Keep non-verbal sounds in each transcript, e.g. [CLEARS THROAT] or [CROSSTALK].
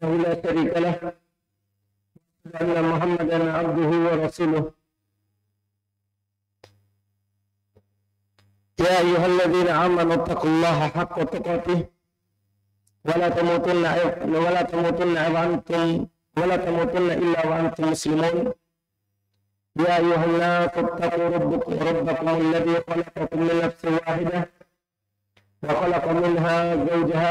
وحده لا شريك له أن محمدا عبده ورسوله يا أيها الذين آمنوا اتقوا الله حق تقاته ولا تموتن ولا تموتن وأنتم ولا تموتن إلا وأنتم مسلمون يا أيها الناس اتقوا ربكم ربكم الذي خلقكم من نفس واحدة وخلق منها زوجها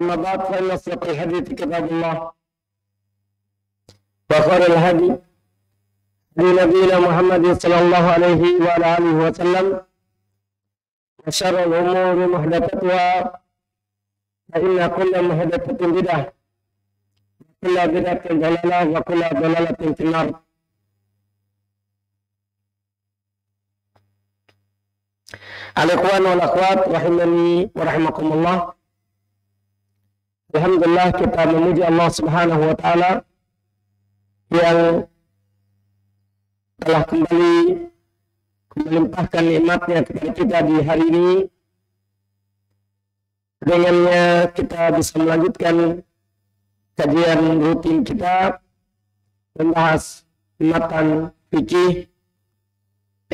أما بعد فإن أصدق الحديث كتاب الله وخير الهدي هدي نبينا محمد صلى الله عليه وعلى آله وسلم وشر الأمور محدثتها فإن كل محدثة بدعة وكل بدعة ضلالة وكل ضلالة في النار الإخوان والأخوات رحمني ورحمكم الله Alhamdulillah kita memuji Allah Subhanahu wa taala yang telah kembali melimpahkan nikmatnya kepada kita di hari ini. Dengannya kita bisa melanjutkan kajian rutin kita membahas matan fikih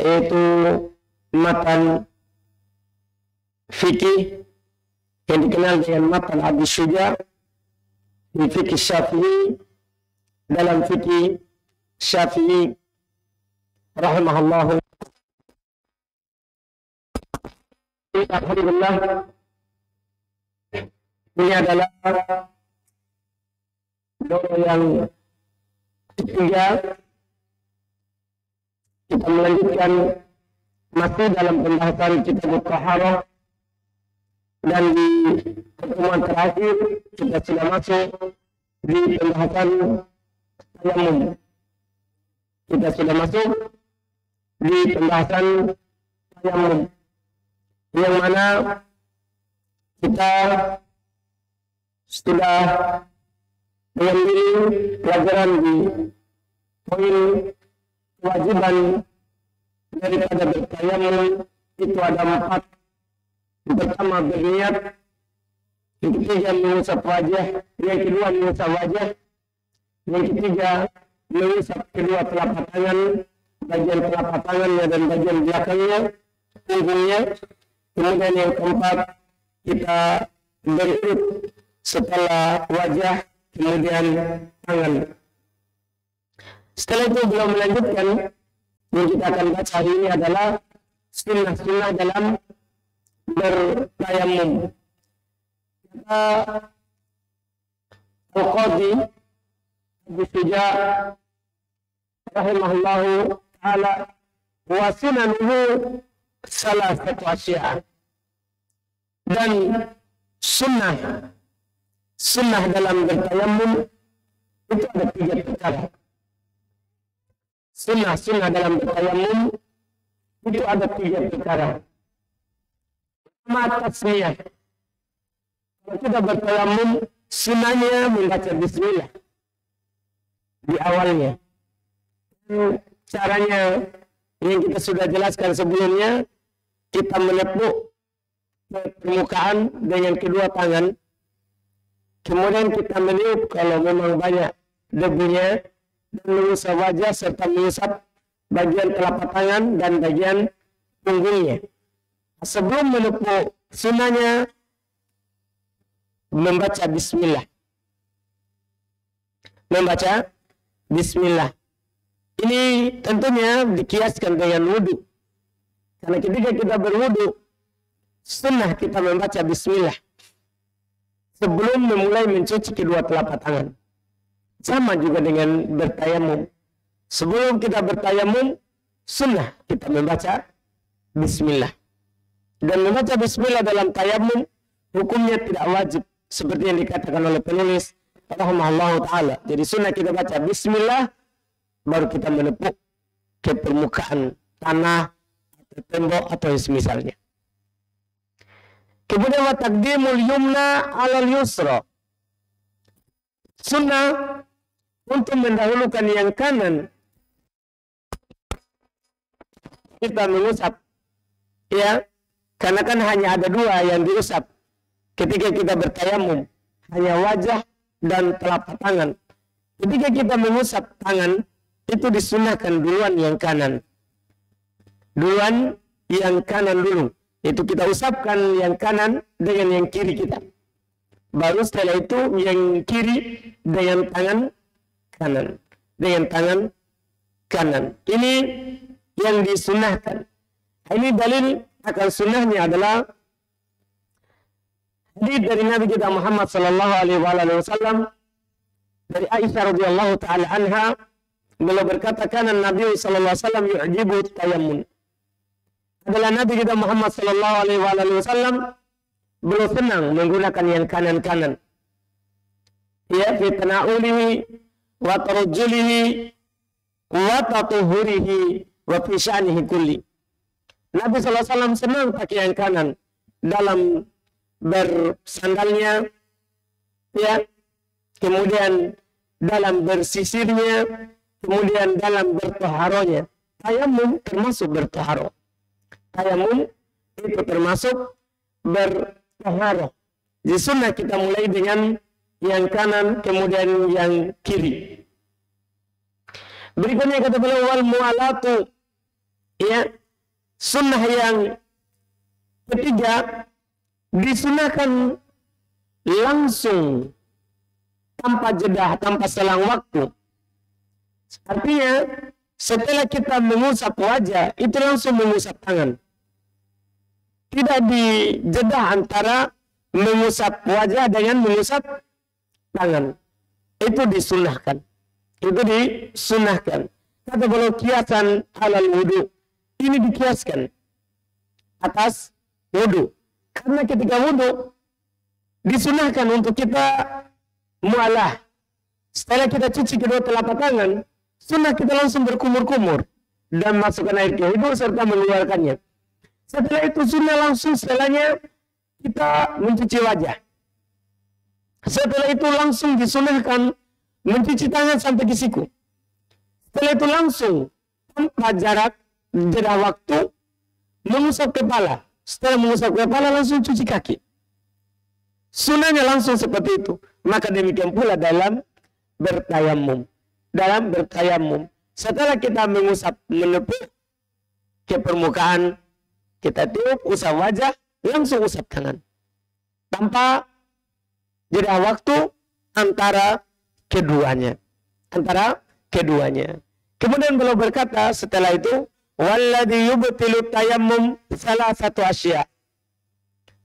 yaitu matan fikih yang dikenal dengan matan Abu Suja di fikih Syafi'i dalam fikih Syafi'i rahimahullah Alhamdulillah ini adalah doa yang ketiga kita melanjutkan masih dalam pembahasan kitab Taharah dan di pertemuan terakhir kita sudah masuk di pembahasan tayamum kita sudah masuk di pembahasan tayamum yang mana kita sudah mengambil pelajaran di poin kewajiban daripada bertayamum itu ada empat pertama berniat yang ketiga mengusap wajah yang kedua mengusap wajah yang ketiga mengusap kedua telapak tangan bagian telapak tangannya dan bagian belakangnya punggungnya kemudian yang keempat kita berikut setelah wajah kemudian tangan setelah itu beliau melanjutkan yang kita akan baca hari ini adalah sunnah-sunnah dalam bertayamum. Kata al qadhi Abu Suja rahimahullahu ta'ala wa salah satu asya dan sunnah sunnah dalam bertayamum itu ada tiga perkara sunnah sunnah dalam bertayamum itu ada tiga perkara mata saya. Kalau kita bertayamum, sunahnya membaca bismillah. Di awalnya. Hmm, caranya yang kita sudah jelaskan sebelumnya, kita menepuk permukaan dengan kedua tangan. Kemudian kita meniup kalau memang banyak debunya dan mengusap wajah serta mengusap bagian telapak tangan dan bagian punggungnya sebelum menepuk sunnahnya membaca bismillah. Membaca bismillah. Ini tentunya dikiaskan dengan wudhu. Karena ketika kita berwudhu, sunnah kita membaca bismillah. Sebelum memulai mencuci kedua telapak tangan. Sama juga dengan bertayamum. Sebelum kita bertayamum, sunnah kita membaca bismillah. Dan membaca bismillah dalam tayamum hukumnya tidak wajib seperti yang dikatakan oleh penulis rahimahullahu taala. Jadi sunnah kita baca bismillah baru kita menepuk ke permukaan tanah atau tembok atau semisalnya. Kemudian wa taqdimul yumna alal yusra. Sunnah untuk mendahulukan yang kanan kita mengusap ya karena kan hanya ada dua yang diusap ketika kita bertayamum, hanya wajah dan telapak tangan. Ketika kita mengusap tangan, itu disunahkan duluan yang kanan. Duluan yang kanan dulu. Itu kita usapkan yang kanan dengan yang kiri kita. Baru setelah itu yang kiri dengan tangan kanan. Dengan tangan kanan. Ini yang disunahkan. Ini dalil akan sunnahnya adalah hadis dari Nabi kita Muhammad Sallallahu Alaihi Wasallam dari Aisyah radhiyallahu taala anha beliau berkata kana Nabi Sallallahu Alaihi Wasallam yu'jibu tayammun adalah Nabi kita Muhammad Sallallahu Alaihi Wasallam beliau senang menggunakan yang kanan-kanan ya fi tanaulihi wa tarjulihi wa tatuhurihi wa fi sya'nihi kulli Nabi SAW senang pakai yang kanan dalam bersandalnya, ya, kemudian dalam bersisirnya, kemudian dalam bertoharonya. Tayamum termasuk bertoharo. Tayamum itu termasuk bertoharo. Di sunnah kita mulai dengan yang kanan, kemudian yang kiri. Berikutnya kata beliau wal mualatu ya Sunnah yang ketiga disunahkan langsung tanpa jeda, tanpa selang waktu. Artinya setelah kita mengusap wajah itu langsung mengusap tangan. Tidak di jeda antara mengusap wajah dengan mengusap tangan. Itu disunahkan. Itu disunahkan. Kata kalau kiasan halal wudhu ini dikiaskan atas wudhu. Karena ketika wudhu disunahkan untuk kita mualah. Setelah kita cuci kedua telapak tangan, sunnah kita langsung berkumur-kumur dan masukkan air ke hidung serta mengeluarkannya. Setelah itu sunnah langsung setelahnya kita mencuci wajah. Setelah itu langsung disunahkan mencuci tangan sampai di siku. Setelah itu langsung tanpa jarak jeda waktu mengusap kepala. Setelah mengusap kepala langsung cuci kaki. Sunnahnya langsung seperti itu. Maka demikian pula dalam bertayamum. Dalam bertayamum. Setelah kita mengusap menepuk ke permukaan, kita tiup usap wajah, langsung usap tangan. Tanpa jeda waktu antara keduanya. Antara keduanya. Kemudian beliau berkata setelah itu, Walladhi yubtilu tayammum salah satu asya.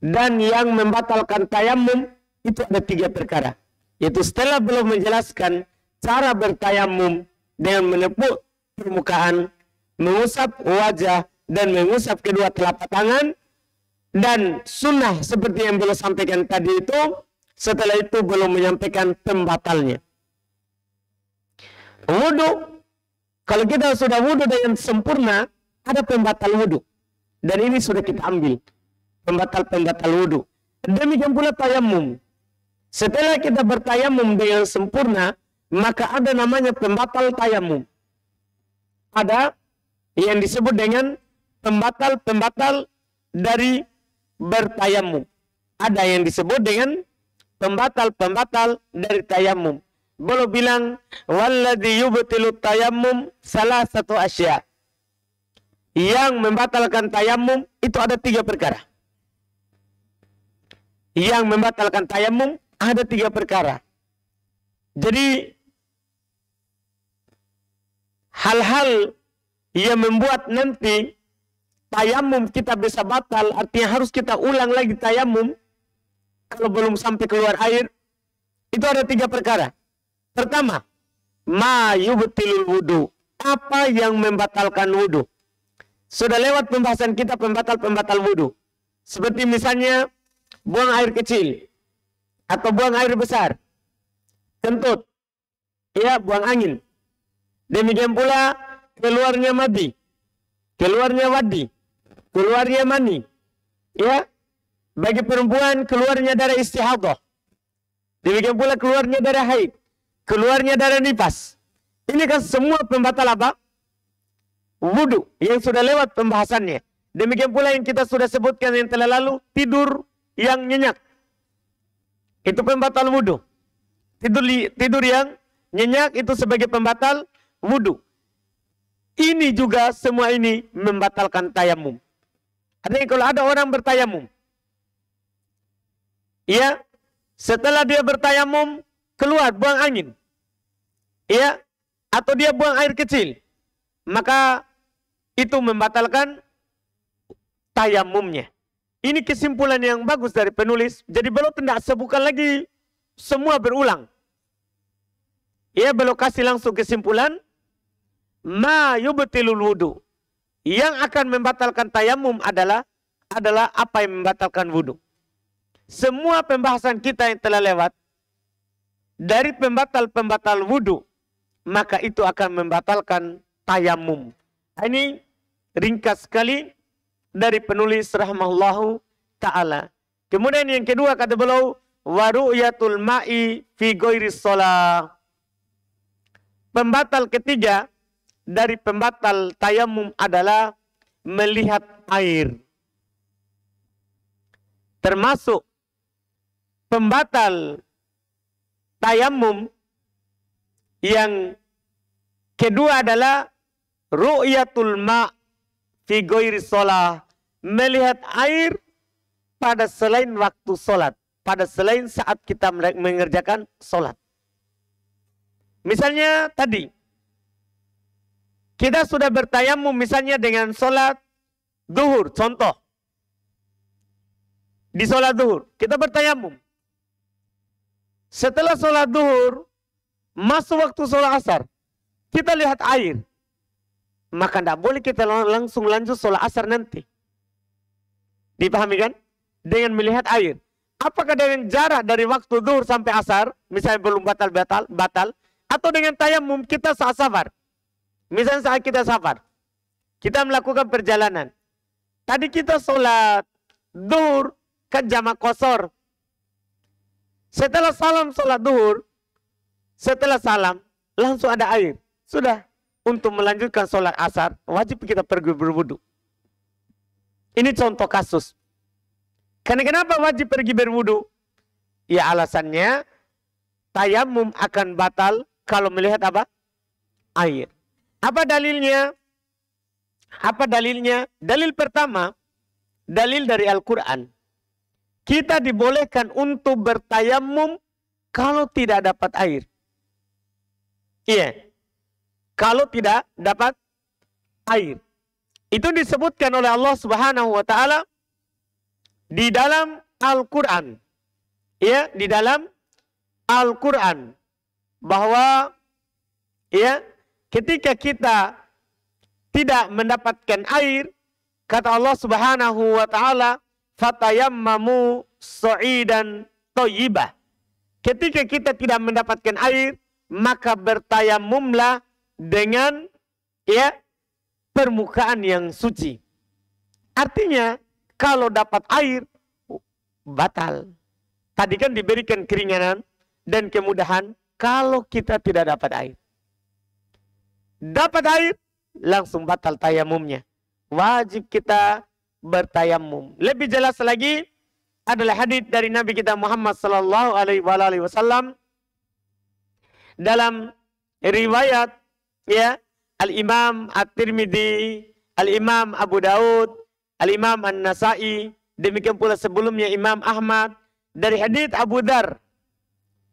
Dan yang membatalkan tayammum itu ada tiga perkara. Yaitu setelah belum menjelaskan cara bertayammum dengan menepuk permukaan, mengusap wajah, dan mengusap kedua telapak tangan. Dan sunnah seperti yang belum sampaikan tadi itu, setelah itu belum menyampaikan pembatalnya. Wudhu kalau kita sudah wudhu dengan sempurna, ada pembatal wudhu. Dan ini sudah kita ambil. Pembatal-pembatal wudhu. Demikian pula tayamum. Setelah kita bertayamum dengan sempurna, maka ada namanya pembatal tayamum. Ada yang disebut dengan pembatal-pembatal dari bertayamum. Ada yang disebut dengan pembatal-pembatal dari tayamum. Beliau bilang, Walladhi yubtilu tayammum salah satu asya. Yang membatalkan tayammum itu ada tiga perkara. Yang membatalkan tayammum ada tiga perkara. Jadi, hal-hal yang membuat nanti tayamum kita bisa batal, artinya harus kita ulang lagi tayamum kalau belum sampai keluar air, itu ada tiga perkara. Pertama, ma yubtilul wudu. Apa yang membatalkan wudu? Sudah lewat pembahasan kita pembatal-pembatal wudu. Seperti misalnya buang air kecil atau buang air besar. Kentut. Ya, buang angin. Demikian pula keluarnya madi, keluarnya wadi, keluarnya mani. Ya, bagi perempuan keluarnya darah istihadah. Demikian pula keluarnya darah haid keluarnya darah nipas. Ini kan semua pembatal apa? Wudhu yang sudah lewat pembahasannya. Demikian pula yang kita sudah sebutkan yang telah lalu, tidur yang nyenyak. Itu pembatal wudhu. Tidur, tidur yang nyenyak itu sebagai pembatal wudhu. Ini juga semua ini membatalkan tayamum. Artinya kalau ada orang bertayamum. Ya, setelah dia bertayamum, keluar, buang angin ya atau dia buang air kecil maka itu membatalkan tayamumnya ini kesimpulan yang bagus dari penulis jadi beliau tidak sebukan lagi semua berulang ya belum kasih langsung kesimpulan ma yubtilul wudu yang akan membatalkan tayamum adalah adalah apa yang membatalkan wudu semua pembahasan kita yang telah lewat dari pembatal-pembatal wudhu maka itu akan membatalkan tayamum. Ini ringkas sekali dari penulis rahmallahu taala. Kemudian yang kedua kata beliau waru'yatul ma'i fi ghairi Pembatal ketiga dari pembatal tayamum adalah melihat air. Termasuk pembatal tayamum yang kedua adalah ru'yatul ma' fi ghairi shalah, Melihat air pada selain waktu sholat. Pada selain saat kita mengerjakan sholat. Misalnya tadi. Kita sudah bertayamum misalnya dengan sholat duhur. Contoh. Di sholat duhur. Kita bertayamum. Setelah sholat duhur, Masuk waktu sholat asar, kita lihat air. Maka tidak boleh kita langsung lanjut sholat asar nanti. Dipahami kan? Dengan melihat air. Apakah dengan jarak dari waktu duhur sampai asar, misalnya belum batal-batal, batal, atau dengan tayamum kita saat safar. Misalnya saat kita safar, kita melakukan perjalanan. Tadi kita sholat duhur ke jamak kosor. Setelah salam sholat duhur, setelah salam, langsung ada air. Sudah, untuk melanjutkan sholat asar, wajib kita pergi berwudu. Ini contoh kasus. Karena kenapa wajib pergi berwudu? Ya alasannya, tayamum akan batal kalau melihat apa? Air. Apa dalilnya? Apa dalilnya? Dalil pertama, dalil dari Al-Quran. Kita dibolehkan untuk bertayamum kalau tidak dapat air. Iya. Kalau tidak dapat air. Itu disebutkan oleh Allah Subhanahu wa taala di dalam Al-Qur'an. Ya, di dalam Al-Qur'an bahwa ya, ketika kita tidak mendapatkan air, kata Allah Subhanahu wa taala, "Fatayammamu so'idan thayyibah." Ketika kita tidak mendapatkan air, maka bertayamumlah dengan ya permukaan yang suci. Artinya kalau dapat air batal. Tadi kan diberikan keringanan dan kemudahan kalau kita tidak dapat air. Dapat air langsung batal tayamumnya. Wajib kita bertayamum. Lebih jelas lagi adalah hadis dari Nabi kita Muhammad sallallahu alaihi wasallam dalam riwayat ya Al-Imam At-Tirmidzi, Al-Imam Abu Daud, Al-Imam An-Nasai, demikian pula sebelumnya Imam Ahmad dari hadits Abu Dar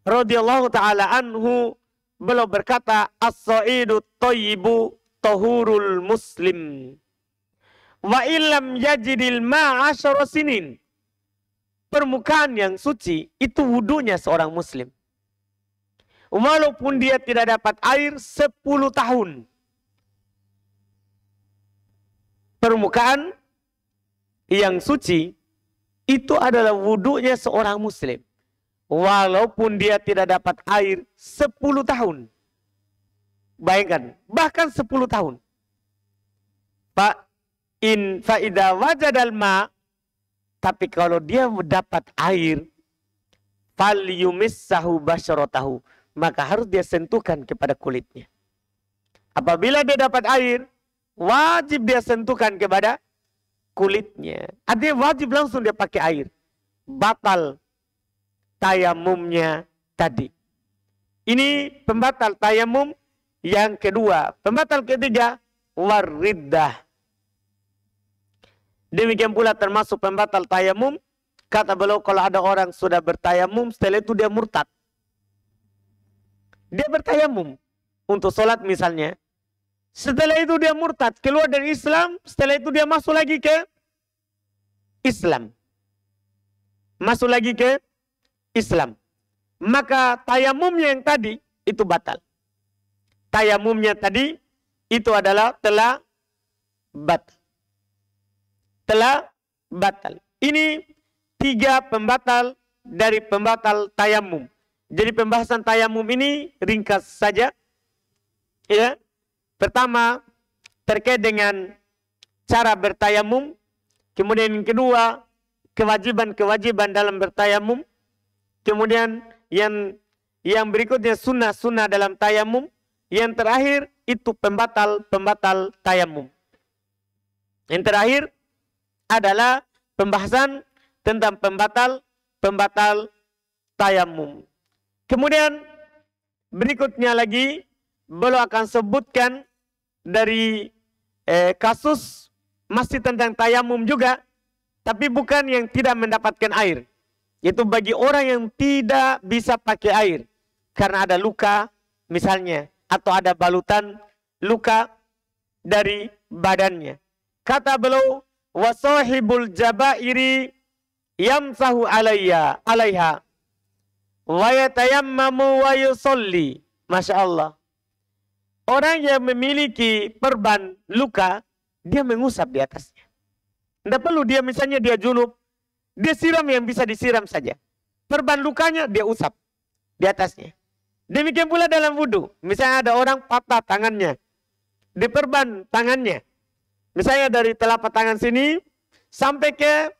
radhiyallahu taala anhu beliau berkata as-sa'idu thayyibu tahurul muslim wa illam yajidil ma'asyara sinin permukaan yang suci itu wudunya seorang muslim Walaupun dia tidak dapat air 10 tahun. Permukaan yang suci itu adalah wudhunya seorang muslim. Walaupun dia tidak dapat air 10 tahun. Bayangkan, bahkan 10 tahun. Pak, in fa'idah wajadal ma tapi kalau dia mendapat air fal yumissahu basyaratahu maka harus dia sentuhkan kepada kulitnya. Apabila dia dapat air, wajib dia sentuhkan kepada kulitnya. Artinya wajib langsung dia pakai air. Batal tayamumnya tadi. Ini pembatal tayamum yang kedua. Pembatal ketiga, wariddah. Demikian pula termasuk pembatal tayamum. Kata beliau kalau ada orang sudah bertayamum, setelah itu dia murtad. Dia bertayamum untuk sholat misalnya. Setelah itu dia murtad, keluar dari Islam. Setelah itu dia masuk lagi ke Islam. Masuk lagi ke Islam. Maka tayamumnya yang tadi itu batal. Tayamumnya tadi itu adalah telah batal. Telah batal. Ini tiga pembatal dari pembatal tayamum. Jadi pembahasan tayamum ini ringkas saja. Ya. Pertama terkait dengan cara bertayamum, kemudian yang kedua kewajiban-kewajiban dalam bertayamum, kemudian yang yang berikutnya sunnah-sunnah dalam tayamum, yang terakhir itu pembatal-pembatal tayamum. Yang terakhir adalah pembahasan tentang pembatal-pembatal tayamum. Kemudian berikutnya lagi beliau akan sebutkan dari eh, kasus masih tentang tayamum juga tapi bukan yang tidak mendapatkan air. Yaitu bagi orang yang tidak bisa pakai air karena ada luka misalnya atau ada balutan luka dari badannya. Kata beliau wasahibul jabairi yamsahu alaiha. alaiha wa yatayammamu wa yusolli. Masya Allah. Orang yang memiliki perban luka, dia mengusap di atasnya. Tidak perlu dia misalnya dia junub, dia siram yang bisa disiram saja. Perban lukanya dia usap di atasnya. Demikian pula dalam wudhu. Misalnya ada orang patah tangannya. Di perban tangannya. Misalnya dari telapak tangan sini sampai ke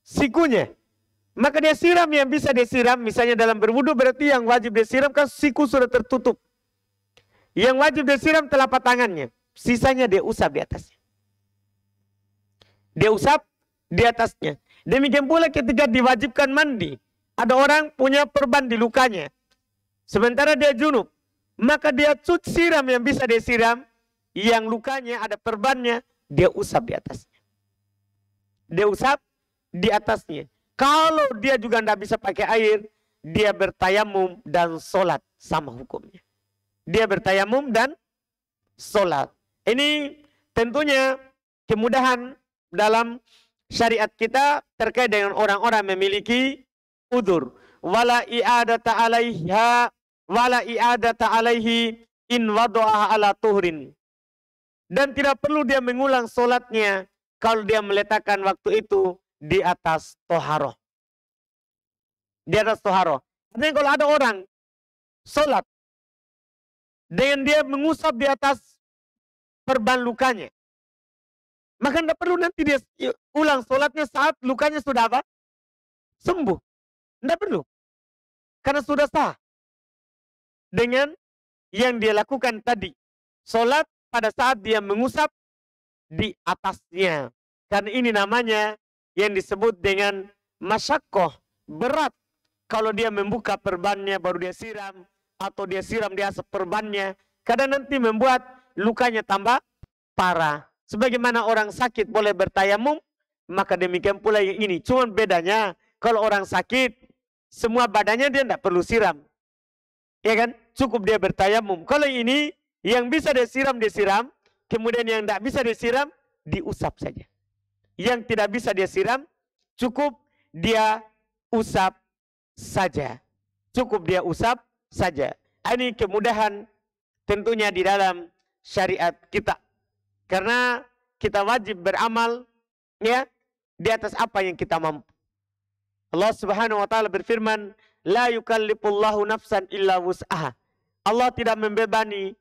sikunya. Maka dia siram yang bisa dia siram misalnya dalam berwudu berarti yang wajib disiram kan siku sudah tertutup. Yang wajib disiram telapak tangannya, sisanya dia usap di atasnya. Dia usap di atasnya. Demikian pula ketika diwajibkan mandi, ada orang punya perban di lukanya. Sementara dia junub, maka dia cuci siram yang bisa dia siram, yang lukanya ada perbannya, dia usap di atasnya. Dia usap di atasnya. Kalau dia juga tidak bisa pakai air, dia bertayamum dan sholat sama hukumnya. Dia bertayamum dan sholat. Ini tentunya kemudahan dalam syariat kita terkait dengan orang-orang memiliki udur. Wala i'adata alaiha wala i'adata alaihi in wadu'ah ala tuhrin. Dan tidak perlu dia mengulang sholatnya kalau dia meletakkan waktu itu di atas toharoh. Di atas toharoh. Artinya kalau ada orang sholat dengan dia mengusap di atas perban lukanya, maka tidak perlu nanti dia ulang sholatnya saat lukanya sudah apa? Sembuh. Tidak perlu. Karena sudah sah. Dengan yang dia lakukan tadi. Sholat pada saat dia mengusap di atasnya. Karena ini namanya yang disebut dengan masyakoh, berat. Kalau dia membuka perbannya baru dia siram, atau dia siram dia asap perbannya, kadang nanti membuat lukanya tambah parah. Sebagaimana orang sakit boleh bertayamum, maka demikian pula yang ini. Cuman bedanya, kalau orang sakit, semua badannya dia tidak perlu siram. Ya kan? Cukup dia bertayamum. Kalau ini, yang bisa disiram, disiram. Kemudian yang tidak bisa disiram, diusap saja yang tidak bisa dia siram, cukup dia usap saja. Cukup dia usap saja. Ini kemudahan tentunya di dalam syariat kita. Karena kita wajib beramal ya di atas apa yang kita mampu. Allah Subhanahu wa taala berfirman, "La yukallifullahu nafsan illa wus'aha." Allah tidak membebani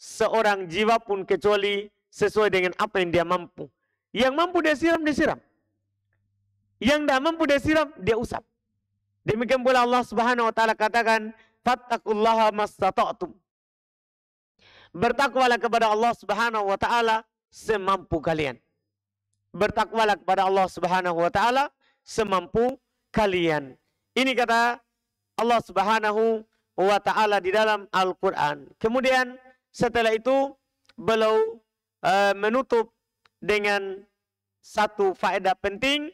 seorang jiwa pun kecuali sesuai dengan apa yang dia mampu. Yang mampu dia siram, dia siram. Yang tidak mampu dia siram, dia usap. Demikian pula Allah Subhanahu wa taala katakan, "Fattaqullaha mastata'tum." Bertakwalah kepada Allah Subhanahu wa taala semampu kalian. Bertakwalah kepada Allah Subhanahu wa taala semampu kalian. Ini kata Allah Subhanahu wa taala di dalam Al-Qur'an. Kemudian setelah itu beliau eh, menutup dengan satu faedah penting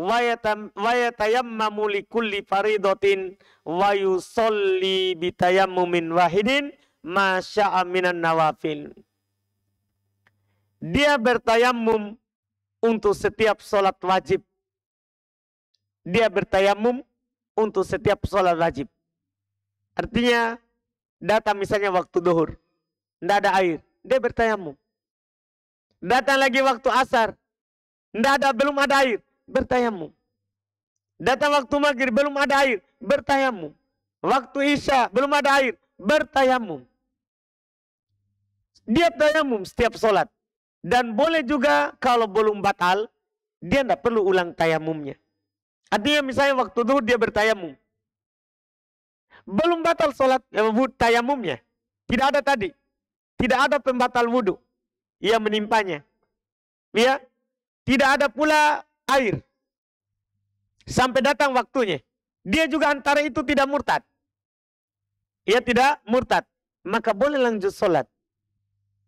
wayatayammamu kulli faridotin wa yusolli tayammumin wahidin masya'a minan nawafil. Dia bertayamum untuk setiap sholat wajib. Dia bertayamum untuk setiap sholat wajib. Artinya datang misalnya waktu duhur. Tidak ada air. Dia bertayamum. Datang lagi waktu asar. Tidak ada, belum ada air. Bertayamum. Datang waktu maghrib, belum ada air. Bertayamum. Waktu isya, belum ada air. Bertayamum. Dia tayamum setiap sholat. Dan boleh juga kalau belum batal, dia tidak perlu ulang tayamumnya. Artinya misalnya waktu duhur dia bertayamum. Belum batal sholat ya, tayamumnya. Tidak ada tadi. Tidak ada pembatal wudhu yang menimpanya. Ya, tidak ada pula air. Sampai datang waktunya. Dia juga antara itu tidak murtad. Ia tidak murtad. Maka boleh lanjut solat.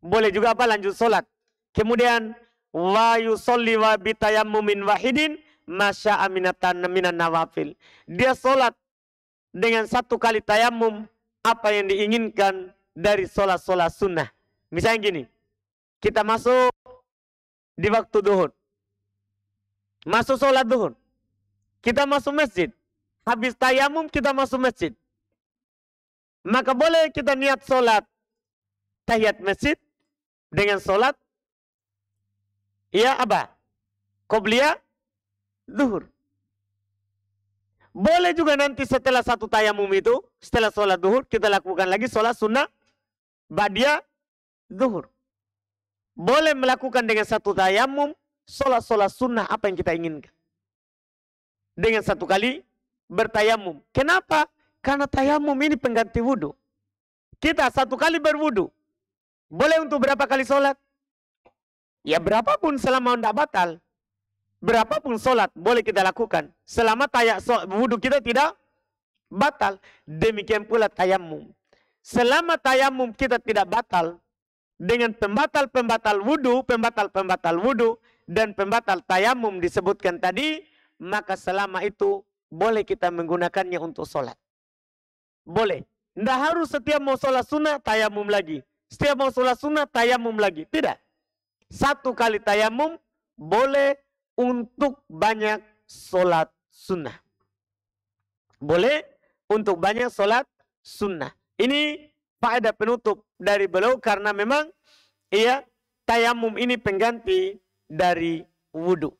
Boleh juga apa lanjut solat. Kemudian, wa yusolli wa bitayamumin wahidin masya aminatan minan nawafil. Dia solat dengan satu kali tayamum apa yang diinginkan dari solat-solat sunnah. Misalnya gini, kita masuk di waktu duhur. Masuk sholat duhur. Kita masuk masjid. Habis tayamum kita masuk masjid. Maka boleh kita niat sholat tahiyat masjid dengan sholat ya apa? Qobliya duhur. Boleh juga nanti setelah satu tayamum itu, setelah sholat duhur, kita lakukan lagi sholat sunnah badia duhur boleh melakukan dengan satu tayamum sholat-sholat sunnah apa yang kita inginkan. Dengan satu kali bertayamum. Kenapa? Karena tayamum ini pengganti wudhu. Kita satu kali berwudhu. Boleh untuk berapa kali sholat? Ya berapapun selama tidak batal. Berapapun sholat boleh kita lakukan. Selama tayak wudhu kita tidak batal. Demikian pula tayamum. Selama tayamum kita tidak batal, dengan pembatal-pembatal wudhu, pembatal-pembatal wudhu, dan pembatal tayamum disebutkan tadi, maka selama itu boleh kita menggunakannya untuk sholat. Boleh. Tidak harus setiap mau sholat sunnah, tayamum lagi. Setiap mau sholat sunnah, tayamum lagi. Tidak. Satu kali tayamum boleh untuk banyak sholat sunnah. Boleh untuk banyak sholat sunnah. Ini faedah penutup dari beliau karena memang iya tayamum ini pengganti dari wudhu.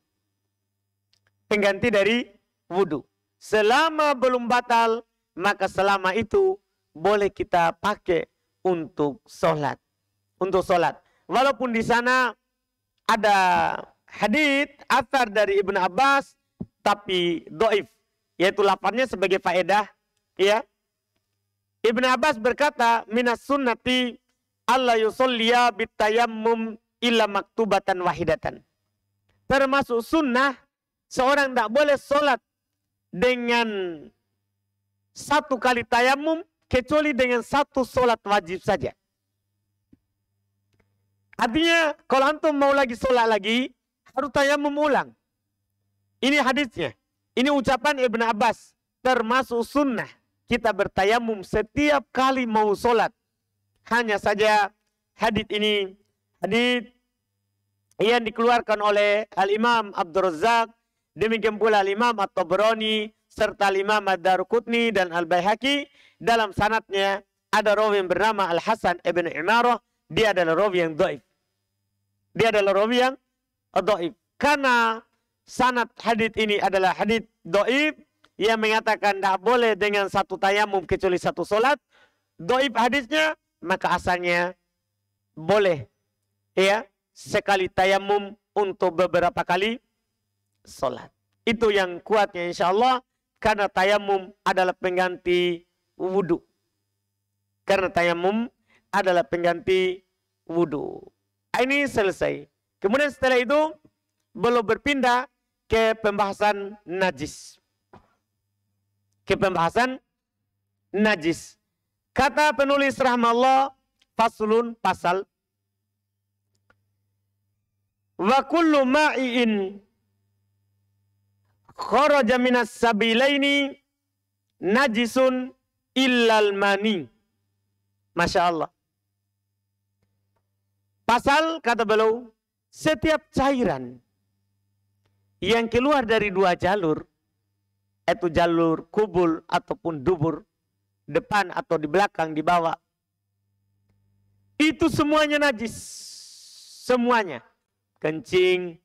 Pengganti dari wudhu. Selama belum batal, maka selama itu boleh kita pakai untuk sholat. Untuk sholat. Walaupun di sana ada hadit asar dari Ibn Abbas, tapi doif. Yaitu laparnya sebagai faedah. Ya, Ibn Abbas berkata, minas sunnati Allah yusolliya bitayammum illa maktubatan wahidatan. Termasuk sunnah, seorang tidak boleh sholat dengan satu kali tayammum, kecuali dengan satu sholat wajib saja. Artinya, kalau antum mau lagi sholat lagi, harus tayammum ulang. Ini hadisnya. Ini ucapan Ibn Abbas, termasuk sunnah kita bertayamum setiap kali mau sholat. Hanya saja hadit ini, hadit yang dikeluarkan oleh Al-Imam Abdul demikian pula Al-Imam At-Tabrani, serta Al-Imam ad dan al Bayhaki Dalam sanatnya ada rawi yang bernama Al-Hasan Ibn Imarah. Dia adalah rawi yang doib. Dia adalah rawi yang doib. Karena sanat hadit ini adalah hadit doib, yang mengatakan tidak boleh dengan satu tayamum kecuali satu solat, doib hadisnya, maka asalnya boleh ya sekali tayamum untuk beberapa kali solat. Itu yang kuatnya insya Allah karena tayamum adalah pengganti wudhu. Karena tayamum adalah pengganti wudhu. Ah, ini selesai. Kemudian setelah itu belum berpindah ke pembahasan najis ke pembahasan najis. Kata penulis rahmallah faslun pasal wa kullu ma'i'in kharaja minas sabilaini najisun illal mani. Masya Allah. Pasal kata beliau, setiap cairan yang keluar dari dua jalur itu jalur kubul ataupun dubur, depan atau di belakang, di bawah. Itu semuanya najis. Semuanya. Kencing,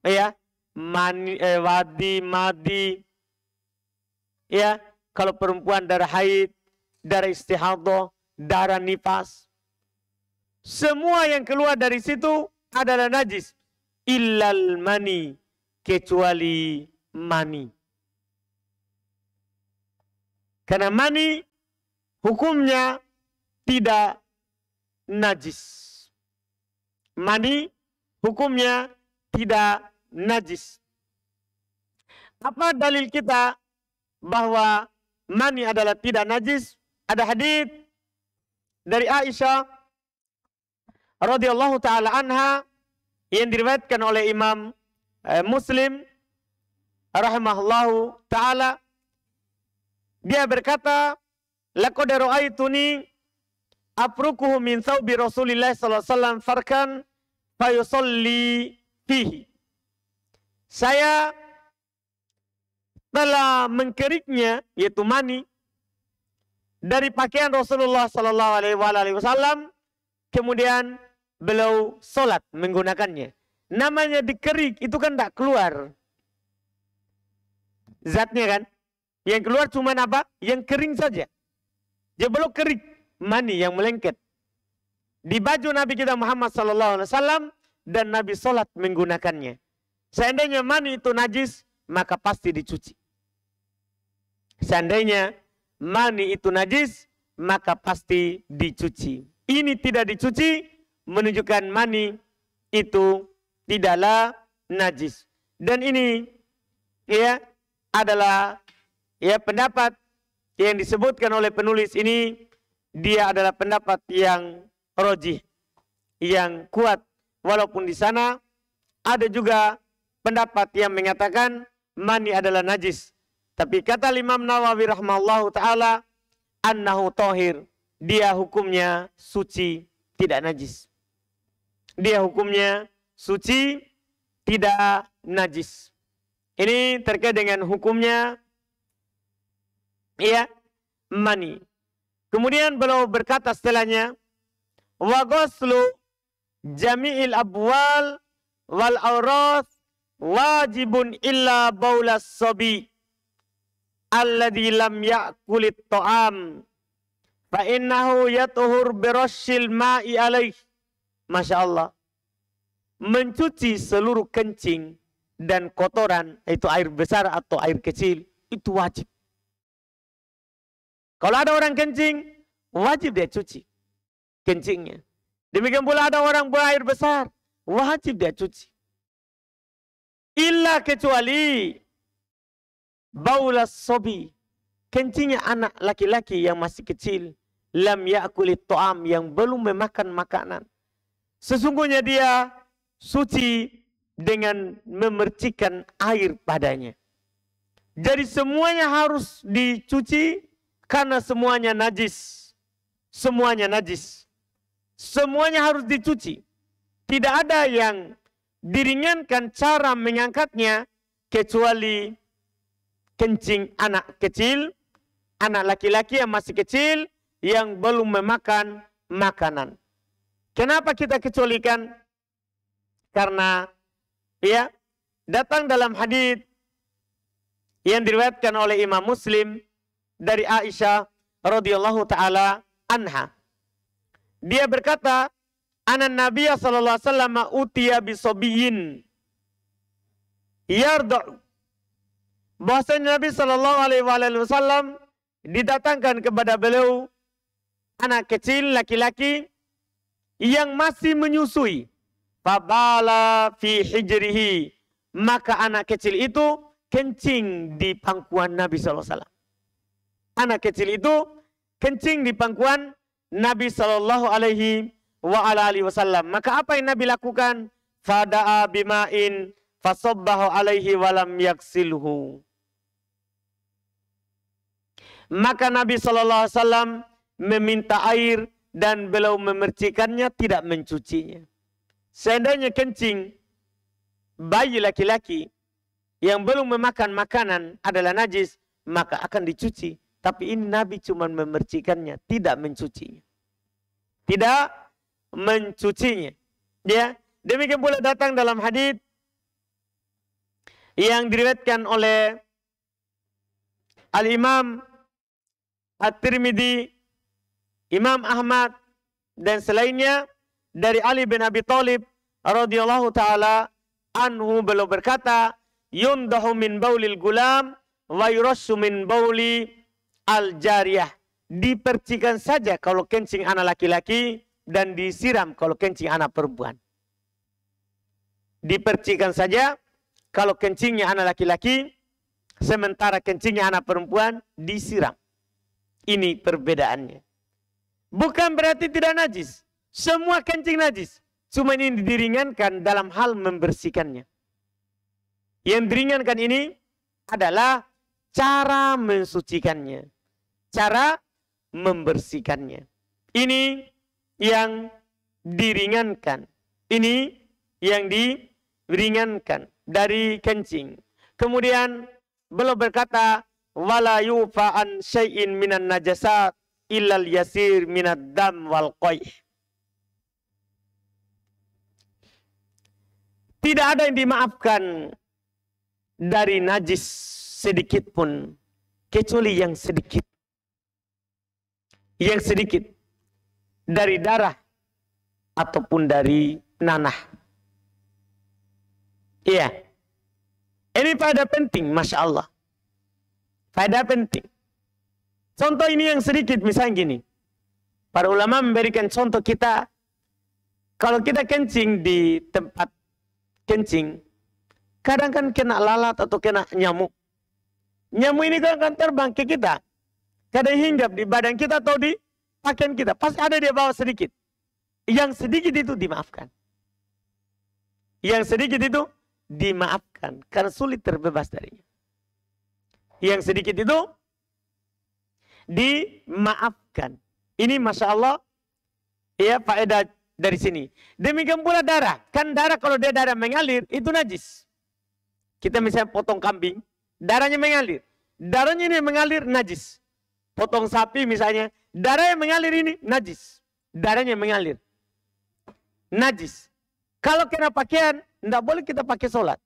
ya, mani, eh, wadi, madi, ya, kalau perempuan darah haid, darah istihadah, darah nifas. Semua yang keluar dari situ adalah najis. Illal mani, kecuali mani. Karena mani hukumnya tidak najis. Mani hukumnya tidak najis. Apa dalil kita bahwa mani adalah tidak najis? Ada hadis dari Aisyah radhiyallahu taala anha yang diriwayatkan oleh Imam eh, Muslim rahimahullahu taala dia berkata, "Laqad ra'aituni afrukuhu min thawbi Rasulillah sallallahu alaihi wasallam farkan yusalli fihi." Saya telah mengkeriknya yaitu mani dari pakaian Rasulullah sallallahu alaihi wasallam kemudian beliau salat menggunakannya. Namanya dikerik itu kan tidak keluar zatnya kan yang keluar cuma apa? Yang kering saja. Dia belum kering. Mani yang melengket. Di baju Nabi kita Muhammad Sallallahu Alaihi Wasallam dan Nabi Salat menggunakannya. Seandainya mani itu najis, maka pasti dicuci. Seandainya mani itu najis, maka pasti dicuci. Ini tidak dicuci, menunjukkan mani itu tidaklah najis. Dan ini ya adalah ya pendapat yang disebutkan oleh penulis ini dia adalah pendapat yang roji yang kuat walaupun di sana ada juga pendapat yang mengatakan mani adalah najis tapi kata Imam Nawawi rahmallahu taala annahu tohir dia hukumnya suci tidak najis dia hukumnya suci tidak najis ini terkait dengan hukumnya ya mani. Kemudian beliau berkata setelahnya, wa ghuslu jami'il abwal wal awrath wajibun illa baulas sobi alladhi lam ya'kulit ta'am fa innahu yatuhur birasyil ma'i alaih Masya Allah mencuci seluruh kencing dan kotoran itu air besar atau air kecil itu wajib kalau ada orang kencing, wajib dia cuci kencingnya. Demikian pula ada orang buang air besar, wajib dia cuci. Illa kecuali baula sobi, kencingnya anak laki-laki yang masih kecil, lam yakulit to'am yang belum memakan makanan. Sesungguhnya dia suci dengan memercikan air padanya. Jadi semuanya harus dicuci karena semuanya najis. Semuanya najis. Semuanya harus dicuci. Tidak ada yang diringankan cara mengangkatnya kecuali kencing anak kecil, anak laki-laki yang masih kecil yang belum memakan makanan. Kenapa kita kecualikan? Karena ya datang dalam hadis yang diriwayatkan oleh Imam Muslim dari Aisyah radhiyallahu taala anha. Dia berkata, "Anan Nabi sallallahu alaihi wasallam utiya bisobiyin yardu." Bahasa Nabi sallallahu alaihi wasallam didatangkan kepada beliau anak kecil laki-laki yang masih menyusui. Fabala fi hijrihi. Maka anak kecil itu kencing di pangkuan Nabi sallallahu alaihi wasallam anak kecil itu kencing di pangkuan Nabi Shallallahu Alaihi wasallam. Maka apa yang Nabi lakukan? Fada'a bima'in fasobbahu alaihi walam yaksilhu. Maka Nabi Shallallahu Alaihi Wasallam meminta air dan beliau memercikannya tidak mencucinya. Seandainya kencing bayi laki-laki yang belum memakan makanan adalah najis, maka akan dicuci. Tapi ini Nabi cuma memercikannya, tidak mencucinya. Tidak mencucinya. Ya, demikian pula datang dalam hadis yang diriwayatkan oleh Al-Imam At-Tirmidzi, Imam Ahmad dan selainnya dari Ali bin Abi Thalib radhiyallahu taala anhu beliau berkata, "Yundahu min baulil gulam wa yurassu min bauli al jariah Dipercikan saja kalau kencing anak laki-laki dan disiram kalau kencing anak perempuan. Dipercikan saja kalau kencingnya anak laki-laki sementara kencingnya anak perempuan disiram. Ini perbedaannya. Bukan berarti tidak najis. Semua kencing najis. Cuma ini diringankan dalam hal membersihkannya. Yang diringankan ini adalah cara mensucikannya cara membersihkannya. Ini yang diringankan. Ini yang diringankan dari kencing. Kemudian beliau berkata wala yufa an syai'in minan najasat illal yasir minad dam wal qayh." Tidak ada yang dimaafkan dari najis sedikit pun kecuali yang sedikit yang sedikit dari darah ataupun dari nanah. Iya. Ini pada penting, Masya Allah. pada penting. Contoh ini yang sedikit, misalnya gini. Para ulama memberikan contoh kita, kalau kita kencing di tempat kencing, kadang kan kena lalat atau kena nyamuk. Nyamuk ini kan akan terbang ke kita. Kadang hinggap di badan kita atau di pakaian kita. Pasti ada dia bawa sedikit. Yang sedikit itu dimaafkan. Yang sedikit itu dimaafkan. Karena sulit terbebas darinya. Yang sedikit itu dimaafkan. Ini Masya Allah ya faedah dari sini. Demikian pula darah. Kan darah kalau dia darah mengalir itu najis. Kita misalnya potong kambing, darahnya mengalir. Darahnya ini mengalir najis potong sapi misalnya, darah yang mengalir ini najis. Darahnya yang mengalir. Najis. Kalau kena pakaian, tidak boleh kita pakai sholat.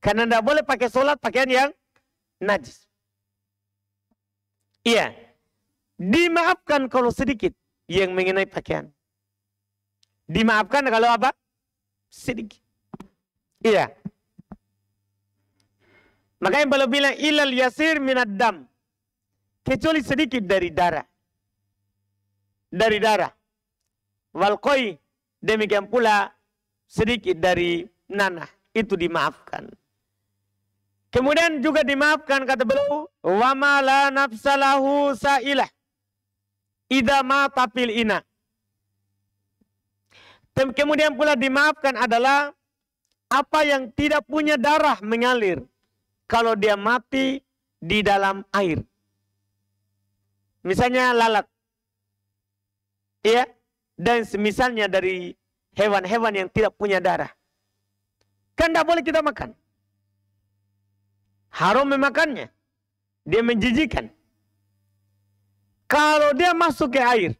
Karena tidak boleh pakai sholat pakaian yang najis. Iya. Dimaafkan kalau sedikit yang mengenai pakaian. Dimaafkan kalau apa? Sedikit. Iya. Makanya kalau bilang ilal yasir minad dam kecuali sedikit dari darah. Dari darah. Walkoi, demikian pula sedikit dari nanah. Itu dimaafkan. Kemudian juga dimaafkan kata beliau, wama la nafsalahu sa'ilah ma tapil ina. Kemudian pula dimaafkan adalah apa yang tidak punya darah mengalir kalau dia mati di dalam air misalnya lalat. Iya, dan semisalnya dari hewan-hewan yang tidak punya darah. Kan tidak boleh kita makan. Haram memakannya. Dia menjijikan. Kalau dia masuk ke air,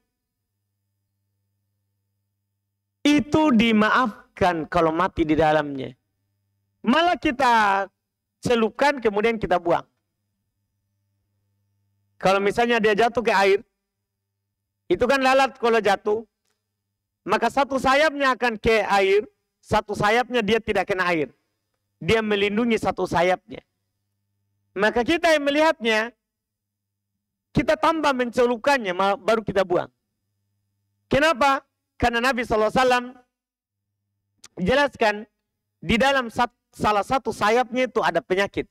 itu dimaafkan kalau mati di dalamnya. Malah kita celupkan kemudian kita buang. Kalau misalnya dia jatuh ke air, itu kan lalat kalau jatuh. Maka satu sayapnya akan ke air, satu sayapnya dia tidak kena air. Dia melindungi satu sayapnya. Maka kita yang melihatnya, kita tambah mencelupkannya, baru kita buang. Kenapa? Karena Nabi SAW jelaskan di dalam salah satu sayapnya itu ada penyakit.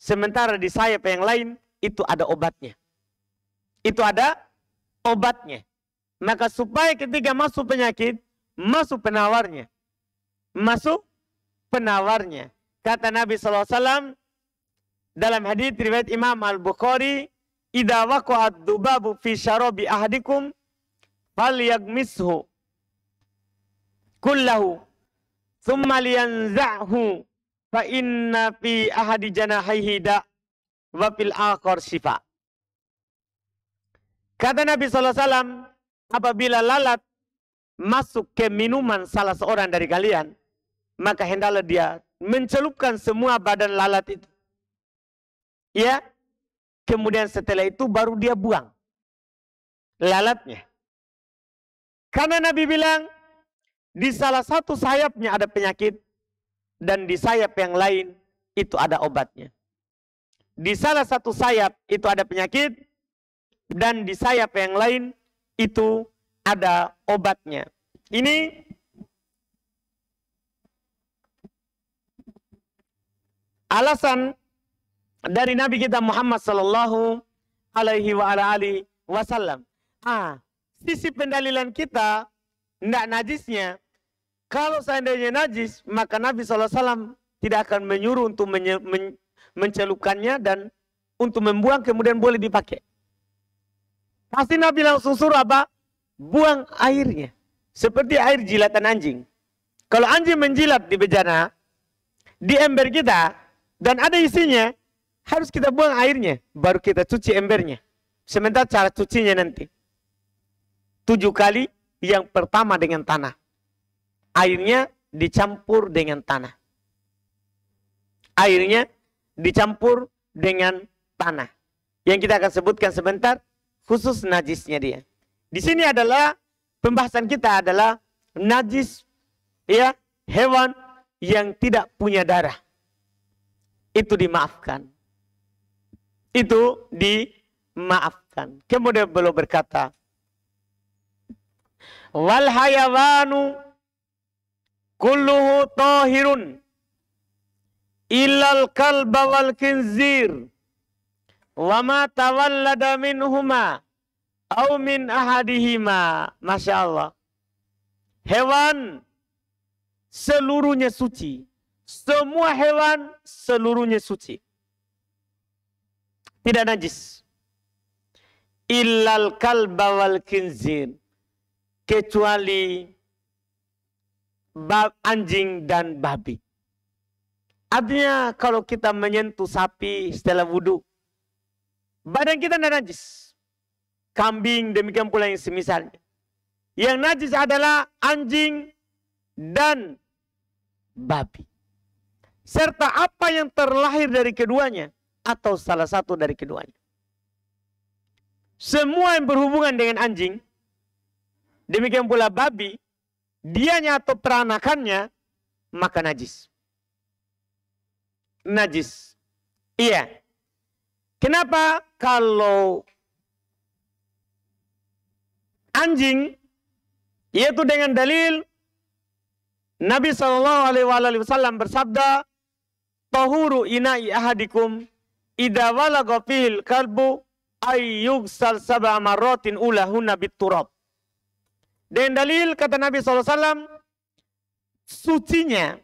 Sementara di sayap yang lain itu ada obatnya. Itu ada obatnya. Maka supaya ketika masuk penyakit, masuk penawarnya. Masuk penawarnya. Kata Nabi SAW dalam hadis riwayat Imam Al-Bukhari, "Idza waqa'at dubabu fi syarabi ahadikum yagmishu kullahu thumma liyanza'hu fa inna fi ahadi janahihi da' wa fil akhir syifa. Kata Nabi Sallallahu SAW, apabila lalat masuk ke minuman salah seorang dari kalian, maka hendaklah dia mencelupkan semua badan lalat itu. Ya, kemudian setelah itu baru dia buang lalatnya. Karena Nabi bilang, di salah satu sayapnya ada penyakit, dan di sayap yang lain itu ada obatnya di salah satu sayap itu ada penyakit dan di sayap yang lain itu ada obatnya. Ini alasan dari Nabi kita Muhammad Sallallahu Alaihi Wasallam. Ah, sisi pendalilan kita tidak najisnya. Kalau seandainya najis, maka Nabi Sallallahu Alaihi Wasallam tidak akan menyuruh untuk mencelupkannya dan untuk membuang kemudian boleh dipakai. Pasti Nabi langsung suruh apa? Buang airnya. Seperti air jilatan anjing. Kalau anjing menjilat di bejana, di ember kita, dan ada isinya, harus kita buang airnya. Baru kita cuci embernya. Sementara cara cucinya nanti. Tujuh kali, yang pertama dengan tanah. Airnya dicampur dengan tanah. Airnya dicampur dengan tanah. Yang kita akan sebutkan sebentar khusus najisnya dia. Di sini adalah pembahasan kita adalah najis ya hewan yang tidak punya darah. Itu dimaafkan. Itu dimaafkan. Kemudian beliau berkata, Wal hayawanu kulluhu tahirun ilal kalba wal kinzir wa ma tawallada minhuma au min ahadihima Masya Allah hewan seluruhnya suci semua hewan seluruhnya suci tidak najis Ilal kalba wal kinzir kecuali anjing dan babi Artinya kalau kita menyentuh sapi setelah wudhu, badan kita tidak najis. Kambing demikian pula yang semisalnya. Yang najis adalah anjing dan babi. Serta apa yang terlahir dari keduanya atau salah satu dari keduanya. Semua yang berhubungan dengan anjing, demikian pula babi, dianya atau peranakannya, maka najis najis. Iya. Kenapa kalau anjing yaitu dengan dalil Nabi Shallallahu Alaihi Wasallam bersabda, "Tahuru inai ahadikum ida walaga fil kalbu ayyug sal sab'a marratin ulahunna turab." Dengan dalil kata Nabi Shallallahu Alaihi Wasallam, sucinya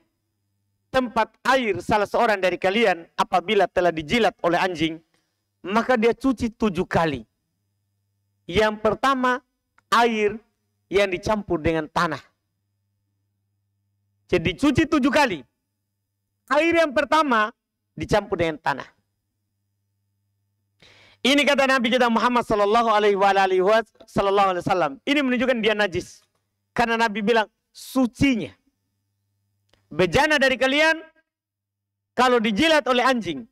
tempat air salah seorang dari kalian apabila telah dijilat oleh anjing, maka dia cuci tujuh kali. Yang pertama, air yang dicampur dengan tanah. Jadi cuci tujuh kali. Air yang pertama dicampur dengan tanah. Ini kata Nabi kita Muhammad Sallallahu Alaihi Wasallam. Ini menunjukkan dia najis. Karena Nabi bilang sucinya bejana dari kalian kalau dijilat oleh anjing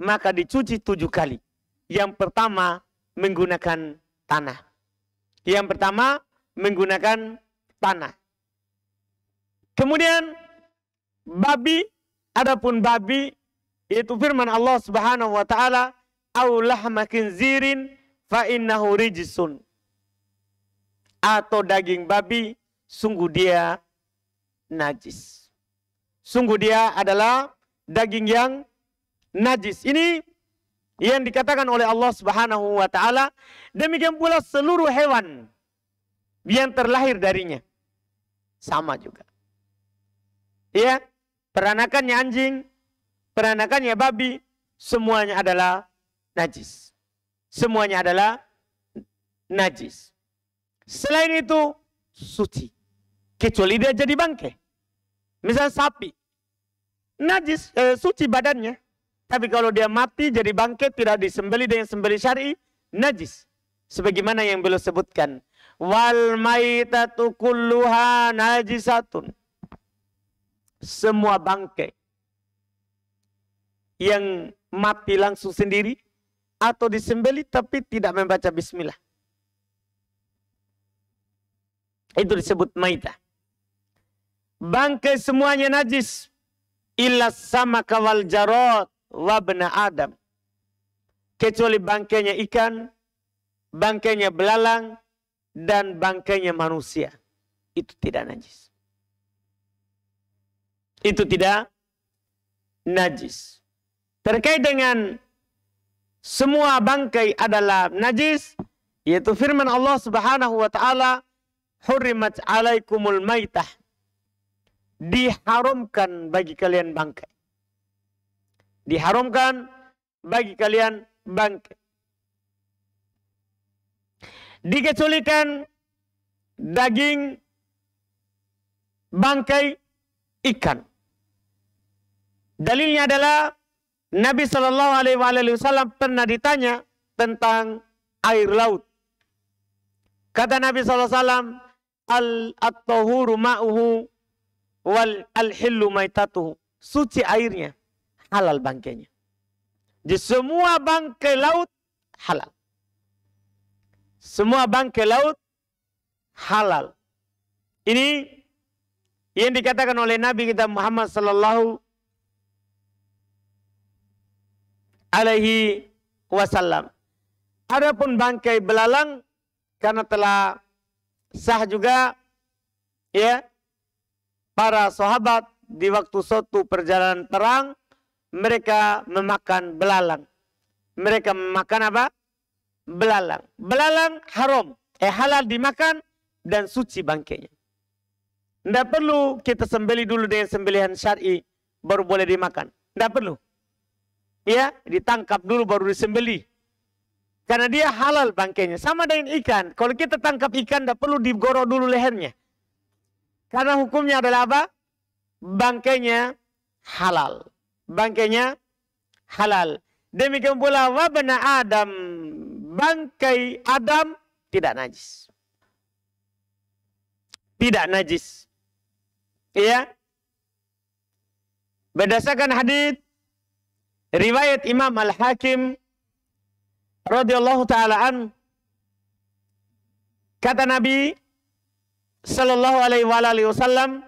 maka dicuci tujuh kali. Yang pertama menggunakan tanah. Yang pertama menggunakan tanah. Kemudian babi, adapun babi yaitu firman Allah Subhanahu wa taala, "Aulah makin zirin fa innahu rijisun." Atau daging babi sungguh dia najis sungguh dia adalah daging yang najis. Ini yang dikatakan oleh Allah Subhanahu wa taala, demikian pula seluruh hewan yang terlahir darinya. Sama juga. Ya, peranakannya anjing, peranakannya babi, semuanya adalah najis. Semuanya adalah najis. Selain itu suci. Kecuali dia jadi bangke. Misal sapi najis e, suci badannya. Tapi kalau dia mati jadi bangkit tidak disembeli dengan sembeli syari najis. Sebagaimana yang beliau sebutkan. Wal maitatu kulluha najisatun. Semua bangkai yang mati langsung sendiri atau disembeli tapi tidak membaca bismillah. Itu disebut maitah. Bangkai semuanya najis. Illa sama kawal jarot wabna Adam. Kecuali bangkainya ikan, bangkainya belalang, dan bangkainya manusia. Itu tidak najis. Itu tidak najis. Terkait dengan semua bangkai adalah najis, yaitu firman Allah Subhanahu wa taala, "Hurrimat 'alaikumul maitah." diharamkan bagi kalian bangkai. Diharamkan bagi kalian bangkai. Dikecualikan daging bangkai ikan. Dalilnya adalah Nabi Shallallahu Alaihi Wasallam pernah ditanya tentang air laut. Kata Nabi Shallallahu Alaihi Wasallam, al at ma'uhu wal al hillu maitatuhu. Suci airnya, halal bangkainya. Di semua bangkai laut halal. Semua bangkai laut halal. Ini yang dikatakan oleh Nabi kita Muhammad sallallahu alaihi wasallam. Adapun bangkai belalang karena telah sah juga ya para sahabat di waktu suatu perjalanan perang mereka memakan belalang. Mereka memakan apa? Belalang. Belalang haram. Eh halal dimakan dan suci bangkainya. Tidak perlu kita sembeli dulu dengan sembelihan syari baru boleh dimakan. Tidak perlu. Ya, ditangkap dulu baru disembeli. Karena dia halal bangkainya. Sama dengan ikan. Kalau kita tangkap ikan, tidak perlu digorok dulu lehernya. Karena hukumnya adalah apa? Bangkainya halal. Bangkainya halal. Demikian pula wabna Adam. Bangkai Adam tidak najis. Tidak najis. Iya. Berdasarkan hadis riwayat Imam Al-Hakim radhiyallahu taala an kata Nabi sallallahu alaihi wasallam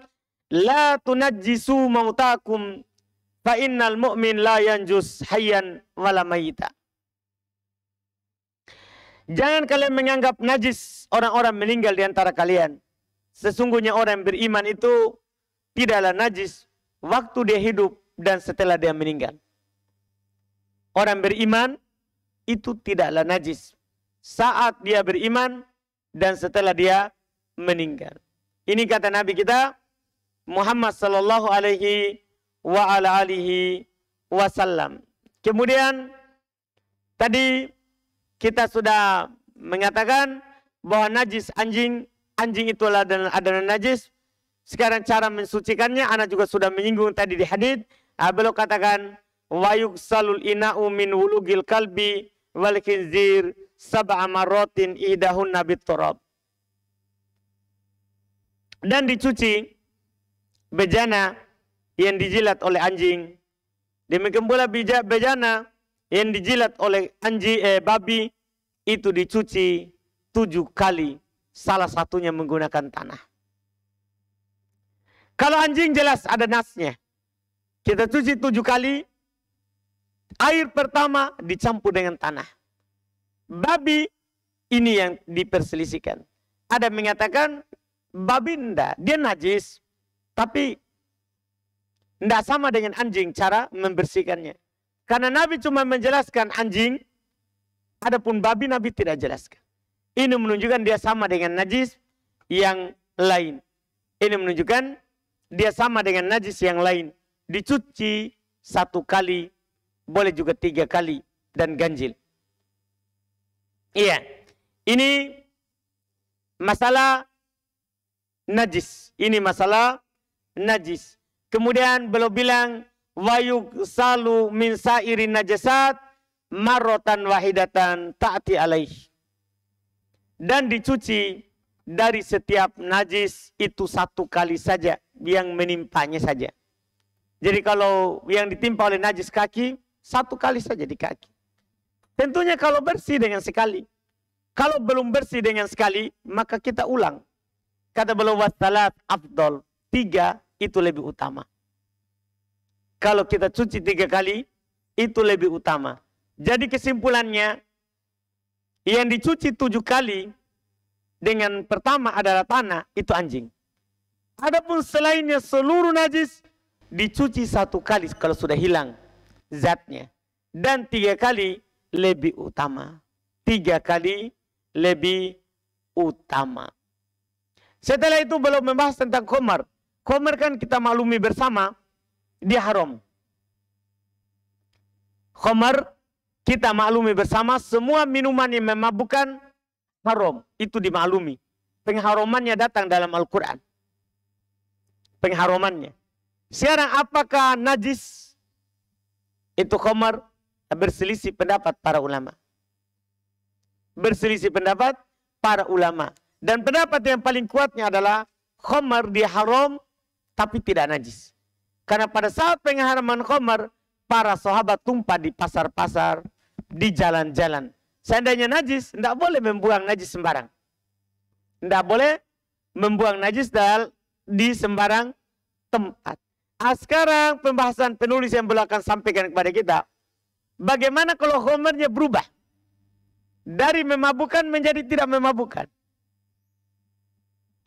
la tunajjisu mautakum fa innal mu'min la yanjus hayyan wala mayita. Jangan kalian menganggap najis orang-orang meninggal di antara kalian. Sesungguhnya orang yang beriman itu tidaklah najis waktu dia hidup dan setelah dia meninggal. Orang beriman itu tidaklah najis saat dia beriman dan setelah dia meninggal. Ini kata Nabi kita Muhammad sallallahu alaihi wa ala alihi wasallam. Kemudian tadi kita sudah mengatakan bahwa najis anjing, anjing itu adalah adalah najis. Sekarang cara mensucikannya anak juga sudah menyinggung tadi di hadis. Ah, beliau katakan wa salul ina'u min wulugil kalbi wal khinzir sab'a marratin idahun nabit turab dan dicuci bejana yang dijilat oleh anjing. Demikian pula bejana yang dijilat oleh anjing eh, babi itu dicuci tujuh kali. Salah satunya menggunakan tanah. Kalau anjing jelas ada nasnya. Kita cuci tujuh kali. Air pertama dicampur dengan tanah. Babi ini yang diperselisihkan. Ada mengatakan babinda dia najis tapi tidak sama dengan anjing cara membersihkannya. Karena Nabi cuma menjelaskan anjing, adapun babi Nabi tidak jelaskan. Ini menunjukkan dia sama dengan najis yang lain. Ini menunjukkan dia sama dengan najis yang lain. Dicuci satu kali, boleh juga tiga kali dan ganjil. Iya, ini masalah najis. Ini masalah najis. Kemudian beliau bilang wayuk salu min sairin najasat marotan wahidatan ta'ti alaih. Dan dicuci dari setiap najis itu satu kali saja yang menimpanya saja. Jadi kalau yang ditimpa oleh najis kaki, satu kali saja di kaki. Tentunya kalau bersih dengan sekali. Kalau belum bersih dengan sekali, maka kita ulang. Kata beliau wasalat Abdol Tiga itu lebih utama. Kalau kita cuci tiga kali, itu lebih utama. Jadi kesimpulannya, yang dicuci tujuh kali dengan pertama adalah tanah, itu anjing. Adapun selainnya seluruh najis dicuci satu kali kalau sudah hilang zatnya. Dan tiga kali lebih utama. Tiga kali lebih utama. Setelah itu belum membahas tentang komar. Komar kan kita maklumi bersama, dia haram. Komar kita maklumi bersama semua minuman yang bukan haram. Itu dimaklumi. Pengharumannya datang dalam Al-Quran. Pengharumannya. Sekarang apakah najis? Itu komar berselisih pendapat para ulama. Berselisih pendapat para ulama. Dan pendapat yang paling kuatnya adalah khomar dia haram tapi tidak najis. Karena pada saat pengharaman khomar, para sahabat tumpah di pasar-pasar, di jalan-jalan. Seandainya najis, tidak boleh membuang najis sembarang. Tidak boleh membuang najis dal di sembarang tempat. Nah, sekarang pembahasan penulis yang belakang akan sampaikan kepada kita. Bagaimana kalau homernya berubah? Dari memabukan menjadi tidak memabukan.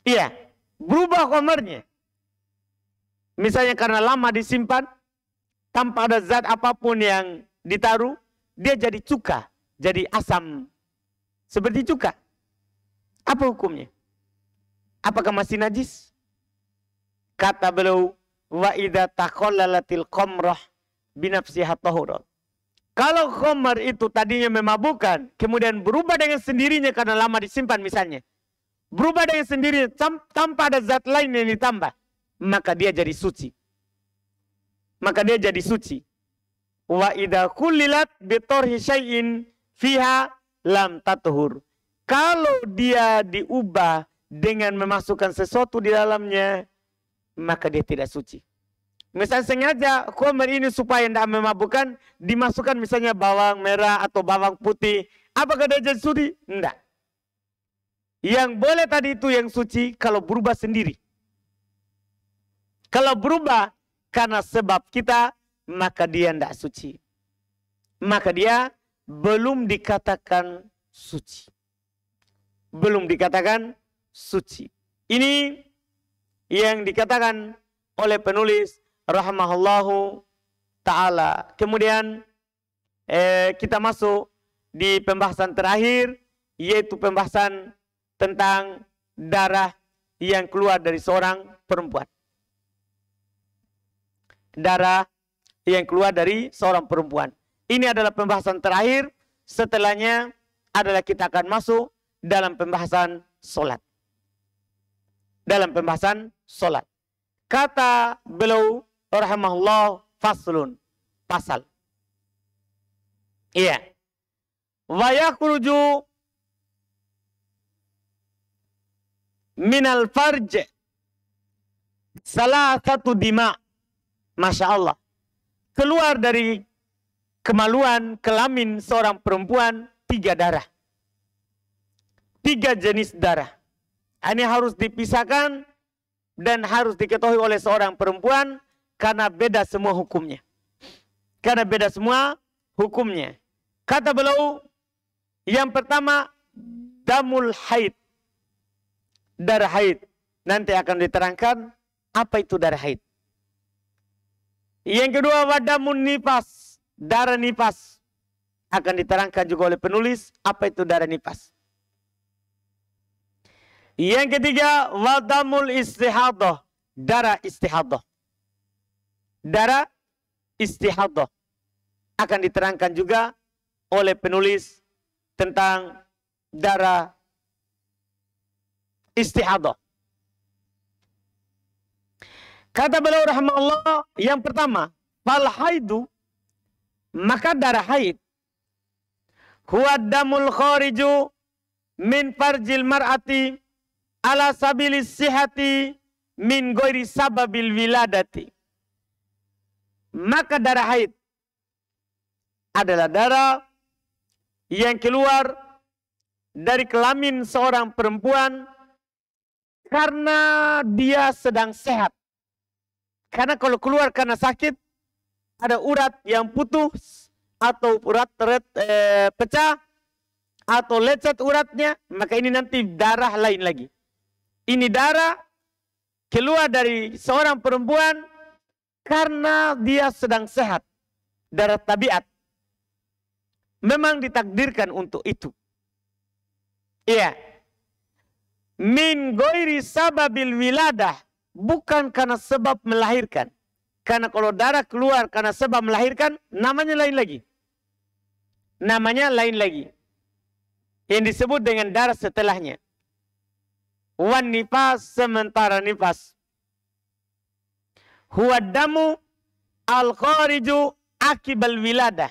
Iya, berubah komernya. Misalnya karena lama disimpan, tanpa ada zat apapun yang ditaruh, dia jadi cuka, jadi asam. Seperti cuka. Apa hukumnya? Apakah masih najis? Kata beliau, wa idza taqallalatil komroh binafsiha tahurat. Kalau khamar itu tadinya memabukkan, kemudian berubah dengan sendirinya karena lama disimpan misalnya berubah dengan sendiri tanpa ada zat lain yang ditambah, maka dia jadi suci. Maka dia jadi suci. Wa idza kullilat bi syai'in fiha lam tatuhur. Kalau dia diubah dengan memasukkan sesuatu di dalamnya, maka dia tidak suci. Misal sengaja khamr ini supaya tidak memabukkan, dimasukkan misalnya bawang merah atau bawang putih. Apakah dia jadi suci? Tidak. Yang boleh tadi itu yang suci kalau berubah sendiri. Kalau berubah karena sebab kita, maka dia tidak suci. Maka dia belum dikatakan suci. Belum dikatakan suci. Ini yang dikatakan oleh penulis rahmahullahu taala. Kemudian eh, kita masuk di pembahasan terakhir yaitu pembahasan tentang darah yang keluar dari seorang perempuan. Darah yang keluar dari seorang perempuan. Ini adalah pembahasan terakhir. Setelahnya adalah kita akan masuk dalam pembahasan sholat. Dalam pembahasan sholat. Kata beliau rahmahullah faslun. Pasal. Iya. Wayakruju minal farj salah satu dima. Masya Allah. Keluar dari kemaluan, kelamin seorang perempuan, tiga darah. Tiga jenis darah. Ini harus dipisahkan dan harus diketahui oleh seorang perempuan karena beda semua hukumnya. Karena beda semua hukumnya. Kata beliau, yang pertama, damul haid darah haid. Nanti akan diterangkan apa itu darah haid. Yang kedua wadamun nifas, darah nifas. Akan diterangkan juga oleh penulis apa itu darah nifas. Yang ketiga wadamul istihadah, darah istihadah. Darah istihadah. Akan diterangkan juga oleh penulis tentang darah istihadah. Kata beliau Allah yang pertama, fal haidu maka darah haid huwa damul khariju min farjil mar'ati ala sabili sihati min goiri sababil wiladati. Maka darah haid adalah darah yang keluar dari kelamin seorang perempuan karena dia sedang sehat. Karena kalau keluar karena sakit, ada urat yang putus atau urat teret, eh, pecah atau lecet uratnya, maka ini nanti darah lain lagi. Ini darah keluar dari seorang perempuan karena dia sedang sehat. Darah tabiat. Memang ditakdirkan untuk itu. Iya. Yeah min goiri sababil wiladah bukan karena sebab melahirkan. Karena kalau darah keluar karena sebab melahirkan namanya lain lagi. Namanya lain lagi. Yang disebut dengan darah setelahnya. Wan nifas sementara nifas. Huwa al khariju akibal wiladah.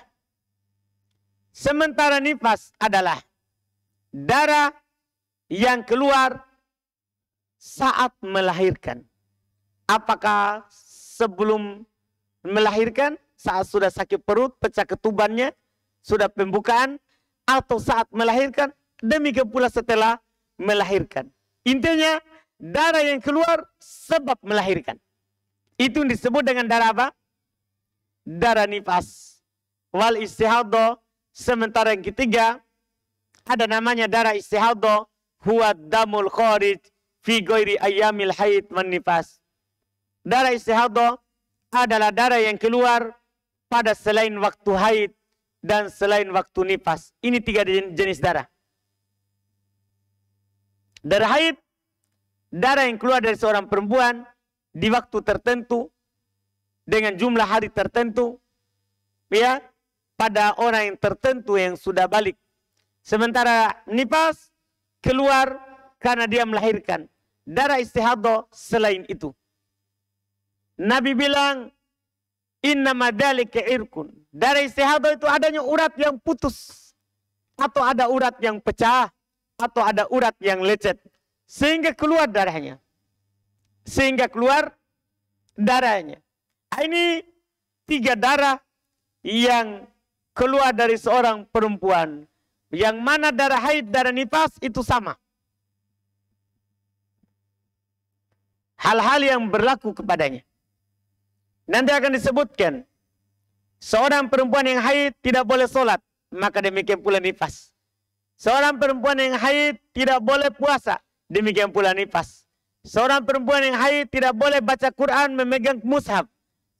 Sementara nifas adalah darah yang keluar saat melahirkan. Apakah sebelum melahirkan, saat sudah sakit perut, pecah ketubannya, sudah pembukaan, atau saat melahirkan, demikian pula setelah melahirkan. Intinya, darah yang keluar sebab melahirkan. Itu disebut dengan darah apa? Darah nifas. Wal istihadah. Sementara yang ketiga, ada namanya darah istihadah huwa damul kharij fi ghairi ayyamil haid man nifas. Darah istihadah adalah darah yang keluar pada selain waktu haid dan selain waktu nifas. Ini tiga jenis darah. Darah haid, darah yang keluar dari seorang perempuan di waktu tertentu dengan jumlah hari tertentu ya pada orang yang tertentu yang sudah balik. Sementara nifas keluar karena dia melahirkan. Darah istihadoh selain itu. Nabi bilang, Inna madalika irkun. Darah istihadah itu adanya urat yang putus. Atau ada urat yang pecah. Atau ada urat yang lecet. Sehingga keluar darahnya. Sehingga keluar darahnya. Nah, ini tiga darah yang keluar dari seorang perempuan. Yang mana darah haid, darah nifas itu sama. Hal-hal yang berlaku kepadanya. Nanti akan disebutkan. Seorang perempuan yang haid tidak boleh sholat. Maka demikian pula nifas. Seorang perempuan yang haid tidak boleh puasa. Demikian pula nifas. Seorang perempuan yang haid tidak boleh baca Quran memegang mushaf.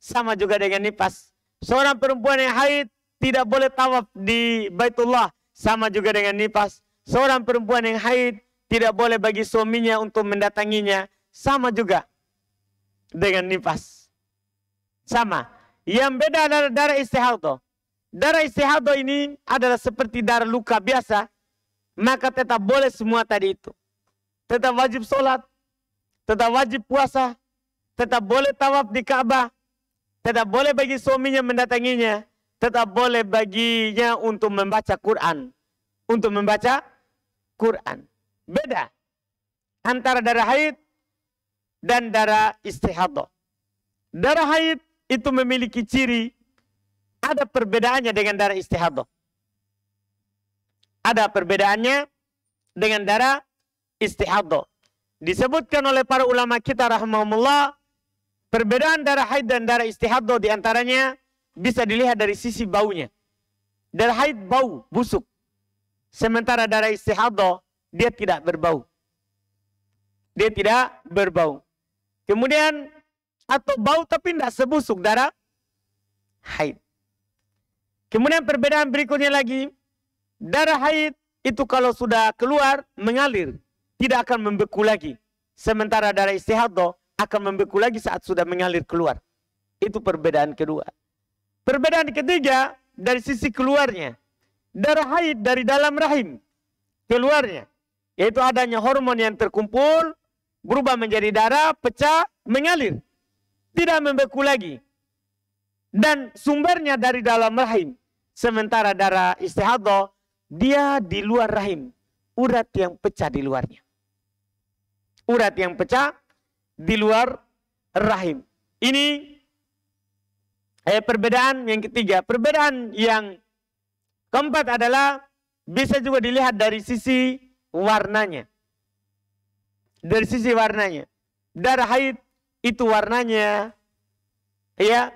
Sama juga dengan nifas. Seorang perempuan yang haid tidak boleh tawaf di Baitullah sama juga dengan nifas. Seorang perempuan yang haid tidak boleh bagi suaminya untuk mendatanginya. Sama juga dengan nifas. Sama. Yang beda adalah darah istihado Darah istihado ini adalah seperti darah luka biasa. Maka tetap boleh semua tadi itu. Tetap wajib sholat. Tetap wajib puasa. Tetap boleh tawaf di Ka'bah. tetap boleh bagi suaminya mendatanginya tetap boleh baginya untuk membaca Quran. Untuk membaca Quran. Beda antara darah haid dan darah istihadah. Darah haid itu memiliki ciri ada perbedaannya dengan darah istihadah. Ada perbedaannya dengan darah istihadah. Disebutkan oleh para ulama kita rahmatullah, perbedaan darah haid dan darah istihadah diantaranya bisa dilihat dari sisi baunya. Dari haid bau, busuk. Sementara darah istihadah, dia tidak berbau. Dia tidak berbau. Kemudian, atau bau tapi tidak sebusuk darah haid. Kemudian perbedaan berikutnya lagi, darah haid itu kalau sudah keluar, mengalir. Tidak akan membeku lagi. Sementara darah istihadah akan membeku lagi saat sudah mengalir keluar. Itu perbedaan kedua. Perbedaan ketiga dari sisi keluarnya. Darah haid dari dalam rahim keluarnya. Yaitu adanya hormon yang terkumpul, berubah menjadi darah, pecah, mengalir. Tidak membeku lagi. Dan sumbernya dari dalam rahim. Sementara darah istihadah, dia di luar rahim. Urat yang pecah di luarnya. Urat yang pecah di luar rahim. Ini eh, perbedaan yang ketiga. Perbedaan yang keempat adalah bisa juga dilihat dari sisi warnanya. Dari sisi warnanya. Darah haid itu warnanya ya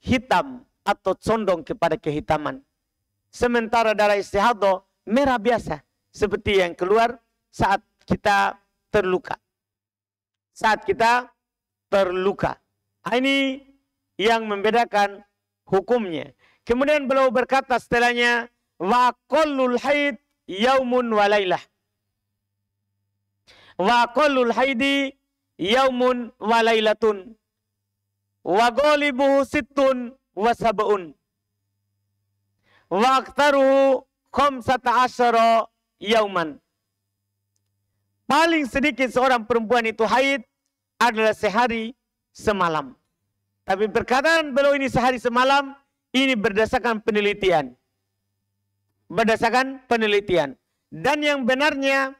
hitam atau condong kepada kehitaman. Sementara darah istihadah merah biasa seperti yang keluar saat kita terluka. Saat kita terluka. Nah, ini yang membedakan hukumnya. Kemudian beliau berkata setelahnya, wa kullul haid yaumun walailah. Wa kullul haidi yaumun walailatun. Wa golibuhu sittun wa sab'un. Wa aktaruhu asyara yauman. Paling sedikit seorang perempuan itu haid adalah sehari semalam. Tapi perkataan beliau ini sehari semalam ini berdasarkan penelitian. Berdasarkan penelitian. Dan yang benarnya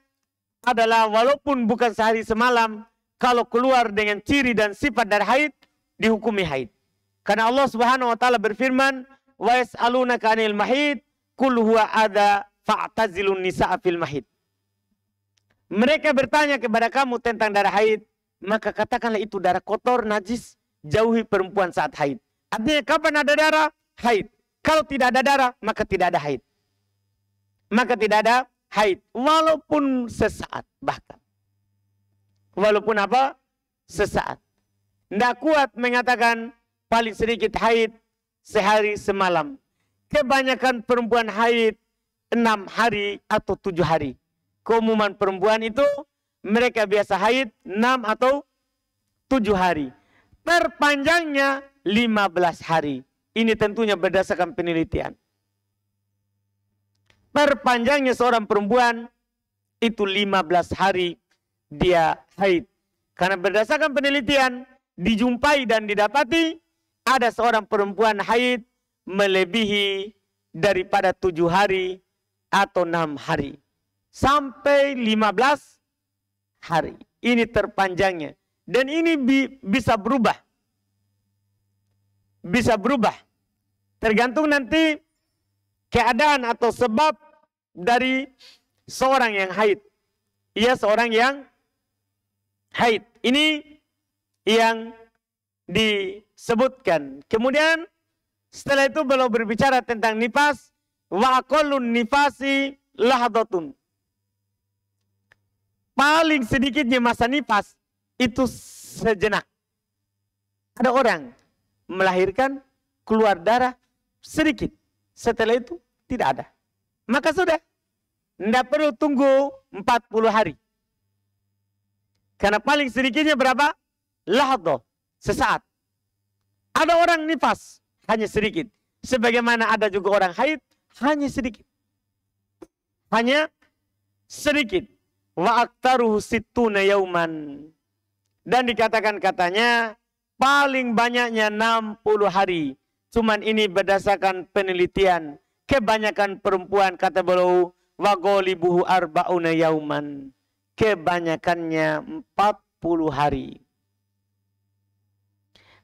adalah walaupun bukan sehari semalam, kalau keluar dengan ciri dan sifat dari haid, dihukumi haid. Karena Allah Subhanahu wa taala berfirman, "Wa yas'alunaka 'anil mahid, qul huwa adza fa'tazilun nisa'a fil mahid." Mereka bertanya kepada kamu tentang darah haid, maka katakanlah itu darah kotor, najis, jauhi perempuan saat haid. Artinya kapan ada darah? Haid. Kalau tidak ada darah, maka tidak ada haid. Maka tidak ada haid. Walaupun sesaat bahkan. Walaupun apa? Sesaat. Tidak kuat mengatakan paling sedikit haid sehari semalam. Kebanyakan perempuan haid enam hari atau tujuh hari. Keumuman perempuan itu mereka biasa haid enam atau tujuh hari terpanjangnya 15 hari. Ini tentunya berdasarkan penelitian. Perpanjangnya seorang perempuan itu 15 hari dia haid. Karena berdasarkan penelitian dijumpai dan didapati ada seorang perempuan haid melebihi daripada tujuh hari atau enam hari sampai 15 hari. Ini terpanjangnya. Dan ini bi bisa berubah. Bisa berubah. Tergantung nanti keadaan atau sebab dari seorang yang haid. Ia seorang yang haid. Ini yang disebutkan. Kemudian setelah itu beliau berbicara tentang nifas. Wa nifasi lahdatun. Paling sedikitnya masa nifas itu sejenak. Ada orang melahirkan keluar darah sedikit. Setelah itu tidak ada. Maka sudah. Tidak perlu tunggu 40 hari. Karena paling sedikitnya berapa? Lahdo. Sesaat. Ada orang nifas. Hanya sedikit. Sebagaimana ada juga orang haid. Hanya sedikit. Hanya sedikit. Wa aktaruhu situna yauman dan dikatakan katanya paling banyaknya 60 hari. Cuman ini berdasarkan penelitian. Kebanyakan perempuan kata beliau wagolibuhu arbauna yauman. Kebanyakannya 40 hari.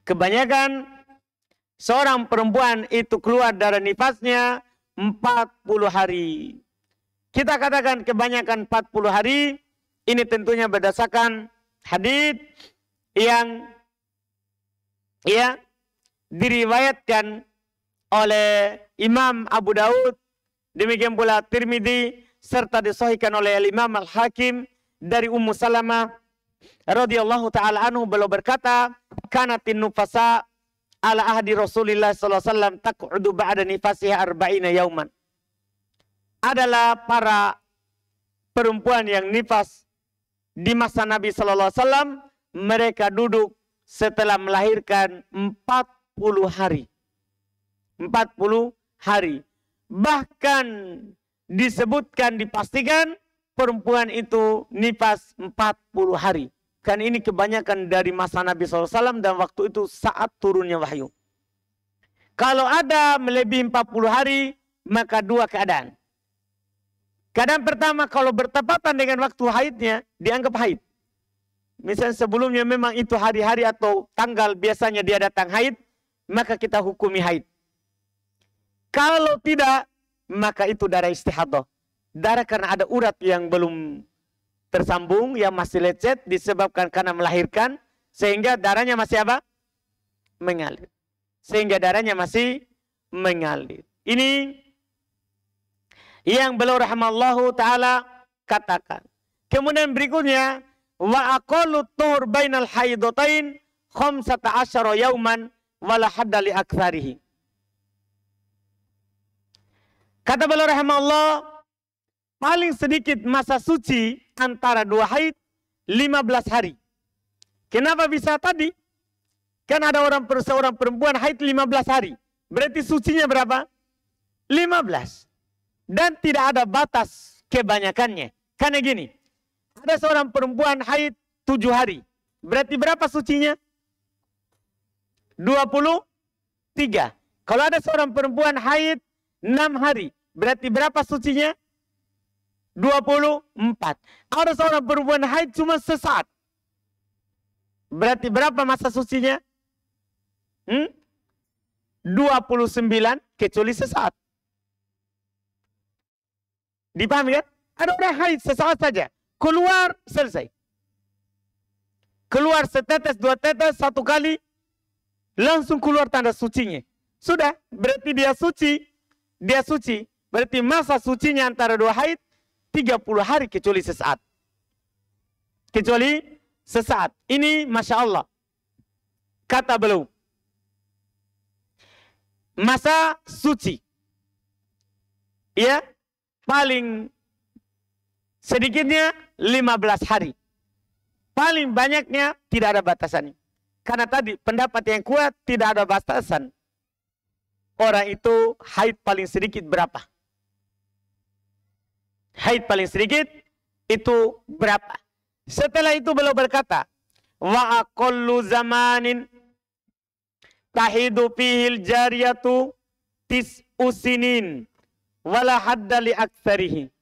Kebanyakan seorang perempuan itu keluar dari nifasnya 40 hari. Kita katakan kebanyakan 40 hari ini tentunya berdasarkan hadis yang ya diriwayatkan oleh Imam Abu Daud demikian pula Tirmidzi serta disahihkan oleh al Imam Al Hakim dari Ummu Salamah radhiyallahu taala anhu beliau berkata kanatin nufasa ala ahdi Rasulillah sallallahu alaihi wasallam taq'udu ba'da nifasiha arba'ina yauman adalah para perempuan yang nifas di masa Nabi Shallallahu Alaihi Wasallam mereka duduk setelah melahirkan 40 hari. 40 hari. Bahkan disebutkan dipastikan perempuan itu nifas 40 hari. Kan ini kebanyakan dari masa Nabi SAW dan waktu itu saat turunnya wahyu. Kalau ada melebihi 40 hari, maka dua keadaan. Kadang pertama kalau bertepatan dengan waktu haidnya dianggap haid. Misalnya sebelumnya memang itu hari-hari atau tanggal biasanya dia datang haid, maka kita hukumi haid. Kalau tidak, maka itu darah istihadah. Darah karena ada urat yang belum tersambung, yang masih lecet, disebabkan karena melahirkan, sehingga darahnya masih apa? Mengalir. Sehingga darahnya masih mengalir. Ini yang beliau rahimallahu taala katakan. Kemudian berikutnya wa aqalu tur bainal haidatain khamsata asyara yauman wala hadda li aktsarihi. Kata beliau rahimahullah, paling sedikit masa suci antara dua haid 15 hari. Kenapa bisa tadi? Kan ada orang seorang perempuan haid 15 hari. Berarti sucinya berapa? 15 dan tidak ada batas kebanyakannya. Karena gini, ada seorang perempuan haid tujuh hari. Berarti berapa sucinya? 23. Kalau ada seorang perempuan haid enam hari, berarti berapa sucinya? 24. Ada seorang perempuan haid cuma sesaat. Berarti berapa masa sucinya? Hmm? 29 kecuali sesaat. Dipahami kan? Ada orang haid sesaat saja. Keluar, selesai. Keluar setetes, dua tetes, satu kali. Langsung keluar tanda sucinya. Sudah, berarti dia suci. Dia suci. Berarti masa sucinya antara dua haid 30 hari kecuali sesaat. Kecuali sesaat. Ini Masya Allah. Kata beliau. Masa suci. Ya, paling sedikitnya 15 hari. Paling banyaknya tidak ada batasan. Karena tadi pendapat yang kuat tidak ada batasan. Orang itu haid paling sedikit berapa? Haid paling sedikit itu berapa? Setelah itu beliau berkata, wa aqallu zamanin tahidu fihil jariyatu usinin wala hadda li aktsarihi.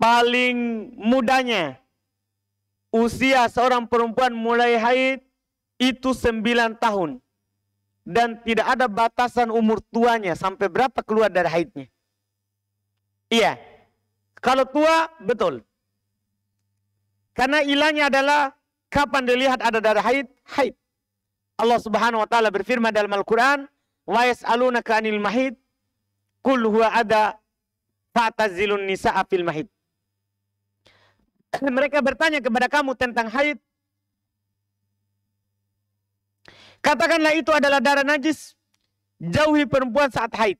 Paling mudanya usia seorang perempuan mulai haid itu 9 tahun. Dan tidak ada batasan umur tuanya sampai berapa keluar dari haidnya. Iya. Kalau tua betul. Karena ilahnya adalah kapan dilihat ada darah haid, haid. Allah Subhanahu wa taala berfirman dalam Al-Qur'an, "Wa yas'alunaka 'anil mahid, kul huwa ada fatazilun nisa afil mahid. [CLEARS THROAT] Mereka bertanya kepada kamu tentang haid. Katakanlah itu adalah darah najis. Jauhi perempuan saat haid.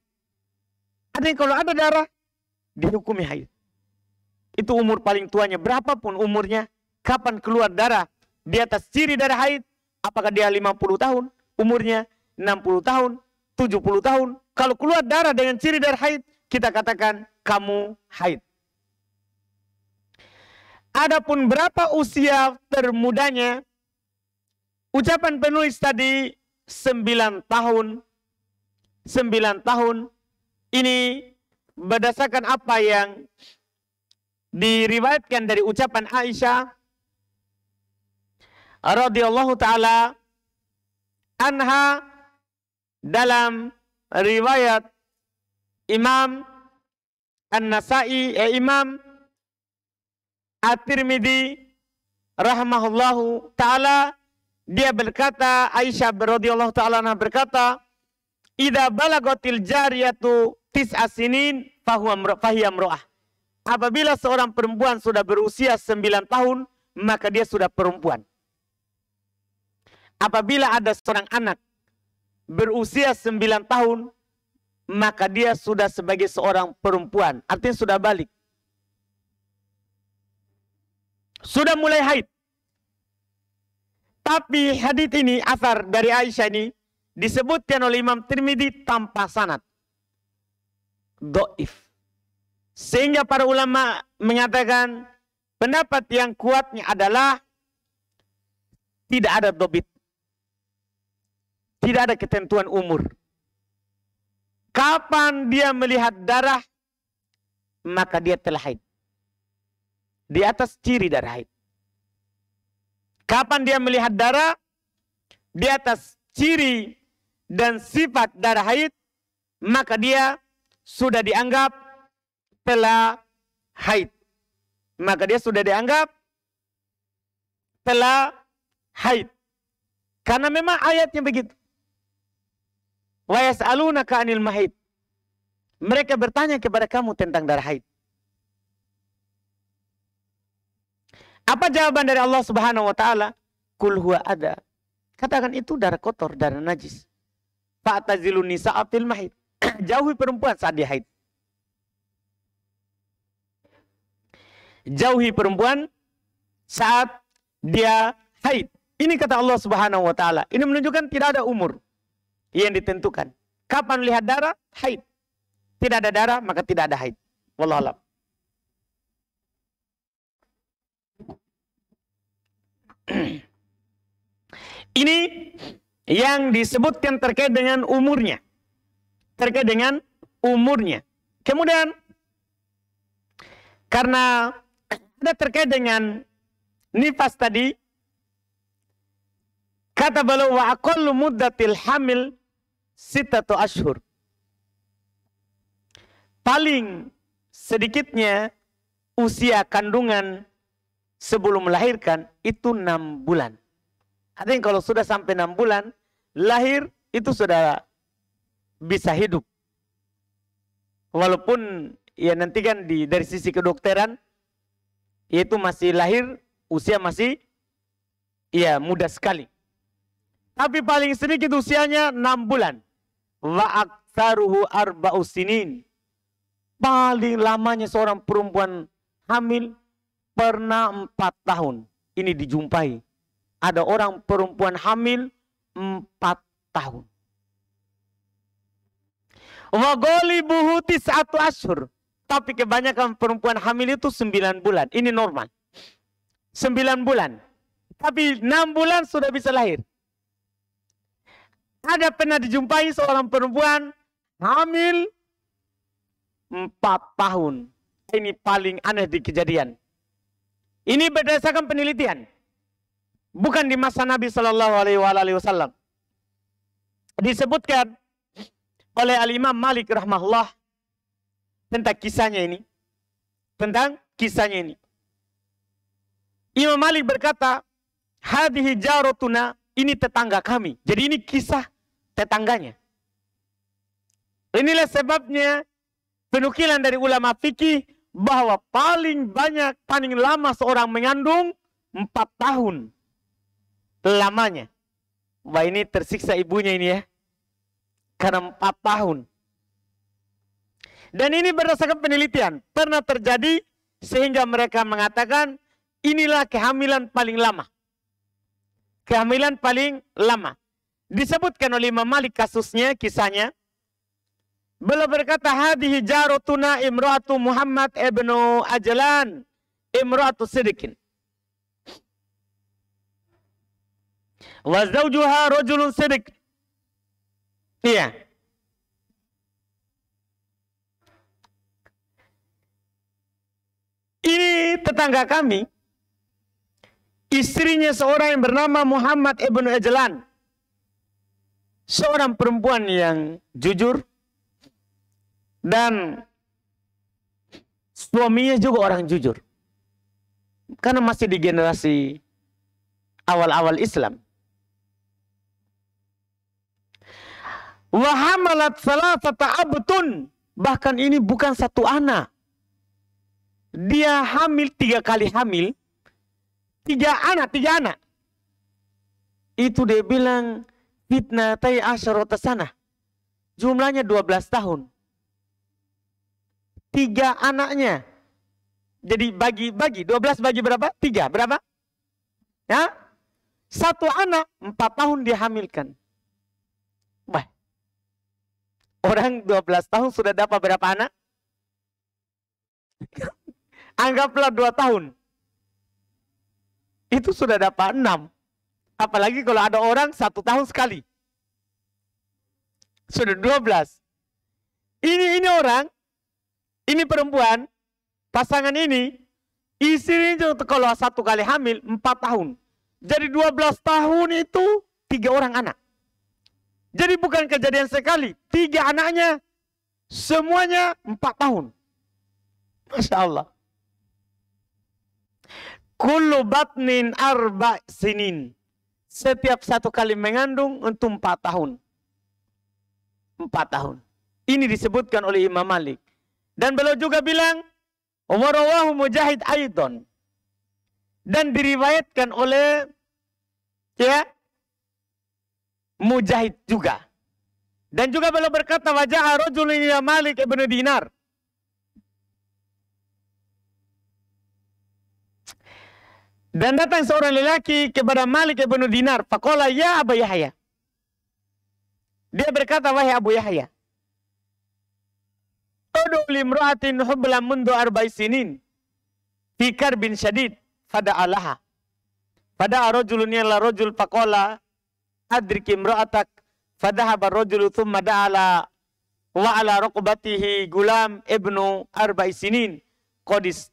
Artinya kalau ada darah, dihukumi haid. Itu umur paling tuanya. Berapapun umurnya, kapan keluar darah di atas ciri darah haid. Apakah dia 50 tahun umurnya, 60 tahun, 70 tahun, kalau keluar darah dengan ciri darah haid, kita katakan kamu haid. Adapun berapa usia termudanya, ucapan penulis tadi 9 tahun. 9 tahun ini berdasarkan apa yang diriwayatkan dari ucapan Aisyah radhiyallahu taala anha dalam riwayat Imam An-Nasai eh, Imam At-Tirmidzi rahimahullahu taala dia berkata Aisyah radhiyallahu taala berkata Ida balagatil jariyatu tis asinin fahiyam ah. Apabila seorang perempuan sudah berusia 9 tahun, maka dia sudah perempuan. Apabila ada seorang anak berusia 9 tahun, maka dia sudah sebagai seorang perempuan. Artinya sudah balik. Sudah mulai haid. Tapi hadith ini, asar dari Aisyah ini, disebutkan oleh Imam Tirmidhi tanpa sanat. Do'if. Sehingga para ulama mengatakan pendapat yang kuatnya adalah tidak ada dobit. Tidak ada ketentuan umur. Kapan dia melihat darah, maka dia telah haid. Di atas ciri darah haid. Kapan dia melihat darah, di atas ciri dan sifat darah haid, maka dia sudah dianggap telah haid. Maka dia sudah dianggap telah haid. Karena memang ayatnya begitu aluna ka 'anil mahid. Mereka bertanya kepada kamu tentang darah haid. Apa jawaban dari Allah Subhanahu wa taala? Kul huwa ada. Katakan itu darah kotor, darah najis. Fa'tazilun nisa'a mahid. [CLEARS THROAT] Jauhi perempuan saat dia haid. Jauhi perempuan saat dia haid. Ini kata Allah Subhanahu wa taala. Ini menunjukkan tidak ada umur. Iya, yang ditentukan. Kapan lihat darah? Haid. Tidak ada darah, maka tidak ada haid. Wallahualam. [CLEARS THROAT] Ini yang disebutkan terkait dengan umurnya. Terkait dengan umurnya. Kemudian karena ada terkait dengan nifas tadi kata beliau wa aqallu muddatil hamil sitatu ashur. Paling sedikitnya usia kandungan sebelum melahirkan itu enam bulan. Artinya kalau sudah sampai enam bulan, lahir itu sudah bisa hidup. Walaupun ya nanti kan di dari sisi kedokteran yaitu masih lahir usia masih ya muda sekali. Tapi paling sedikit usianya enam bulan wa aktsaruhu arba'u sinin. Paling lamanya seorang perempuan hamil pernah empat tahun. Ini dijumpai. Ada orang perempuan hamil empat tahun. Wa ghalibuhu tis'atu ashur. Tapi kebanyakan perempuan hamil itu sembilan bulan. Ini normal. Sembilan bulan. Tapi enam bulan sudah bisa lahir. Ada pernah dijumpai seorang perempuan hamil empat tahun. Ini paling aneh di kejadian. Ini berdasarkan penelitian. Bukan di masa Nabi Shallallahu Alaihi Wasallam. Disebutkan oleh Al Imam Malik rahmahullah tentang kisahnya ini. Tentang kisahnya ini. Imam Malik berkata, "Hadhihi jarotuna ini tetangga kami. Jadi ini kisah tetangganya. Inilah sebabnya penukilan dari ulama fikih bahwa paling banyak, paling lama seorang mengandung empat tahun lamanya. Wah ini tersiksa ibunya ini ya. Karena empat tahun. Dan ini berdasarkan penelitian. Pernah terjadi sehingga mereka mengatakan inilah kehamilan paling lama kehamilan paling lama. Disebutkan oleh Imam Malik kasusnya, kisahnya. Beliau berkata, Hadihi jarotuna imratu Muhammad ibnu Ajlan imratu sidikin. Wa zawjuha rajulun sidik. Iya. Ini tetangga kami, istrinya seorang yang bernama Muhammad Ibn Ajlan. Seorang perempuan yang jujur dan suaminya juga orang jujur. Karena masih di generasi awal-awal Islam. Wahamalat salah abutun. Bahkan ini bukan satu anak. Dia hamil tiga kali hamil tiga anak, tiga anak. Itu dia bilang fitnah tay asyrota sana. Jumlahnya 12 tahun. Tiga anaknya. Jadi bagi-bagi, 12 bagi berapa? Tiga, berapa? Ya? Satu anak, empat tahun dihamilkan. Wah. Orang 12 tahun sudah dapat berapa anak? [LAUGHS] Anggaplah dua tahun itu sudah dapat enam. Apalagi kalau ada orang satu tahun sekali. Sudah dua belas. Ini ini orang, ini perempuan, pasangan ini, istrinya kalau satu kali hamil empat tahun. Jadi dua belas tahun itu tiga orang anak. Jadi bukan kejadian sekali. Tiga anaknya semuanya empat tahun. Masya Allah. Kullu batnin arba sinin. Setiap satu kali mengandung untuk empat tahun. Empat tahun. Ini disebutkan oleh Imam Malik. Dan beliau juga bilang, Warawahu Mujahid Aidon. Dan diriwayatkan oleh ya Mujahid juga. Dan juga beliau berkata, Wajah Rajulun Malik ibnu Dinar. Dan datang seorang lelaki kepada Malik ibnu Dinar. Fakola ya Abu Yahya. Dia berkata, wahai Abu Yahya. Udu limru'atin hubla mundu arba'i sinin. Fikar bin syadid. Fada alaha. Fada arojulun yalla rojul fakola. Adrik Fada haba rojulu thumma da'ala wa ala rukubatihi gulam ibnu arba'i sinin.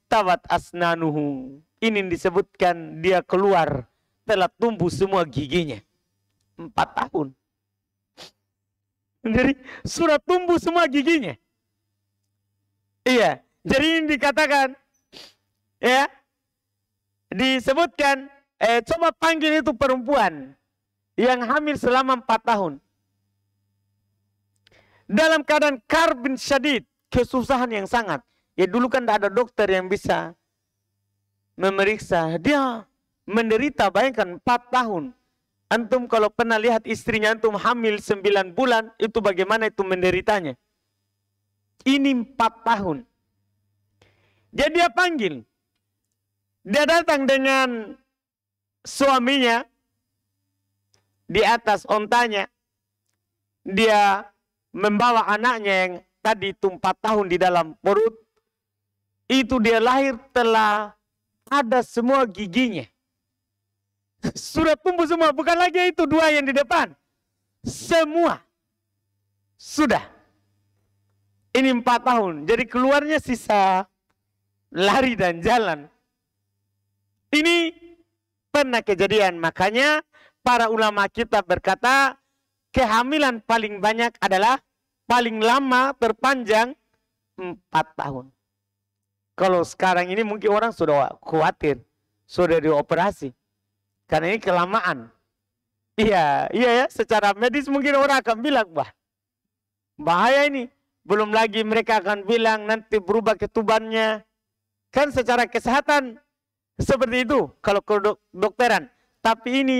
tawat asnanuhu ini disebutkan dia keluar telah tumbuh semua giginya. Empat tahun. Jadi sudah tumbuh semua giginya. Iya. Jadi ini dikatakan. Ya. Disebutkan. Eh, coba panggil itu perempuan. Yang hamil selama empat tahun. Dalam keadaan karbin syadid. Kesusahan yang sangat. Ya dulu kan tidak ada dokter yang bisa memeriksa. Dia menderita bayangkan empat tahun. Antum kalau pernah lihat istrinya antum hamil sembilan bulan, itu bagaimana itu menderitanya. Ini empat tahun. Jadi dia panggil. Dia datang dengan suaminya di atas ontanya. Dia membawa anaknya yang tadi itu 4 tahun di dalam perut. Itu dia lahir telah ada semua giginya. Sudah tumbuh semua, bukan lagi itu dua yang di depan. Semua. Sudah. Ini empat tahun, jadi keluarnya sisa lari dan jalan. Ini pernah kejadian, makanya para ulama kita berkata kehamilan paling banyak adalah paling lama terpanjang empat tahun. Kalau sekarang ini mungkin orang sudah khawatir, sudah dioperasi. Karena ini kelamaan. Iya, iya ya, secara medis mungkin orang akan bilang, bah bahaya ini." Belum lagi mereka akan bilang nanti berubah ketubannya. Kan secara kesehatan seperti itu kalau ke dokteran. Tapi ini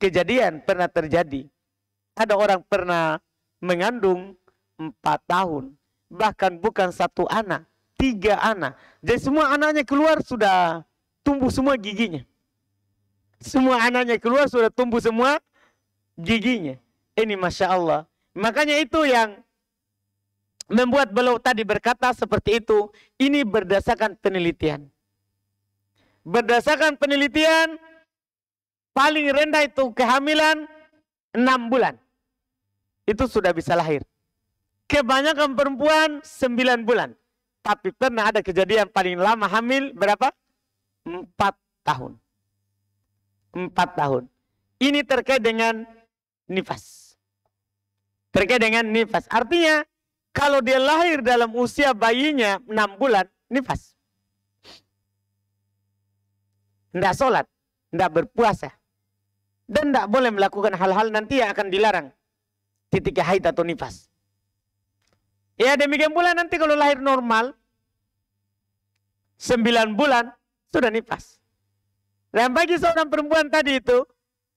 kejadian pernah terjadi. Ada orang pernah mengandung empat tahun. Bahkan bukan satu anak tiga anak. Jadi semua anaknya keluar sudah tumbuh semua giginya. Semua anaknya keluar sudah tumbuh semua giginya. Ini Masya Allah. Makanya itu yang membuat beliau tadi berkata seperti itu. Ini berdasarkan penelitian. Berdasarkan penelitian, paling rendah itu kehamilan 6 bulan. Itu sudah bisa lahir. Kebanyakan perempuan sembilan bulan tapi pernah ada kejadian paling lama hamil berapa? Empat tahun. Empat tahun. Ini terkait dengan nifas. Terkait dengan nifas. Artinya kalau dia lahir dalam usia bayinya enam bulan, nifas. Tidak sholat, tidak berpuasa. Dan tidak boleh melakukan hal-hal nanti yang akan dilarang. Titiknya haid atau nifas. Ya demikian pula nanti kalau lahir normal, sembilan bulan, sudah nifas. Dan bagi seorang perempuan tadi itu,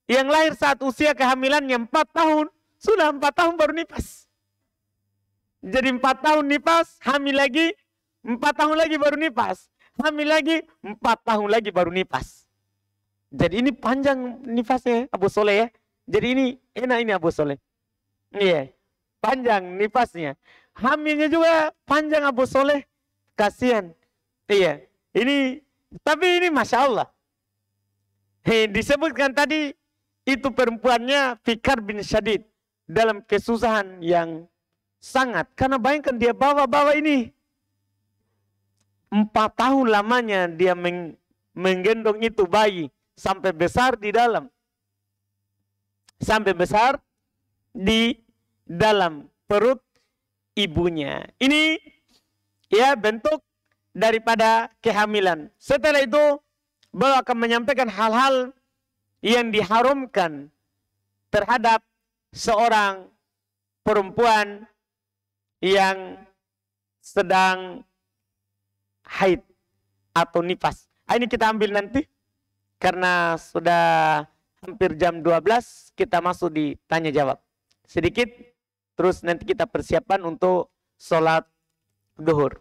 yang lahir saat usia kehamilannya empat tahun, sudah empat tahun baru nifas. Jadi empat tahun nifas, hamil lagi, empat tahun lagi baru nifas. Hamil lagi, empat tahun lagi baru nifas. Jadi ini panjang nifasnya Abu Soleh ya. Jadi ini enak ini Abu Soleh. Iya, yeah. panjang nifasnya hamilnya juga panjang Abu Soleh. Kasihan. Iya. Ini, tapi ini Masya Allah. Hei, disebutkan tadi, itu perempuannya Fikar bin Syadid. Dalam kesusahan yang sangat. Karena bayangkan dia bawa-bawa ini. Empat tahun lamanya dia meng, menggendong itu bayi. Sampai besar di dalam. Sampai besar di dalam perut ibunya. Ini ya bentuk daripada kehamilan. Setelah itu beliau akan menyampaikan hal-hal yang diharumkan terhadap seorang perempuan yang sedang haid atau nifas. Ah, ini kita ambil nanti karena sudah hampir jam 12 kita masuk di tanya jawab. Sedikit Terus nanti kita persiapan untuk sholat duhur.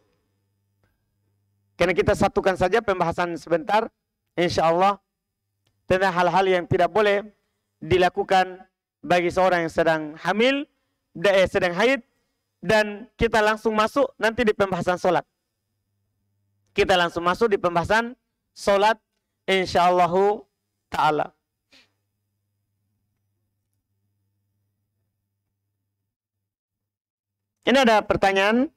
Karena kita satukan saja pembahasan sebentar. Insya Allah tentang hal-hal yang tidak boleh dilakukan bagi seorang yang sedang hamil, eh, sedang haid, dan kita langsung masuk nanti di pembahasan sholat. Kita langsung masuk di pembahasan sholat insya Allah ta'ala. Ini ada pertanyaan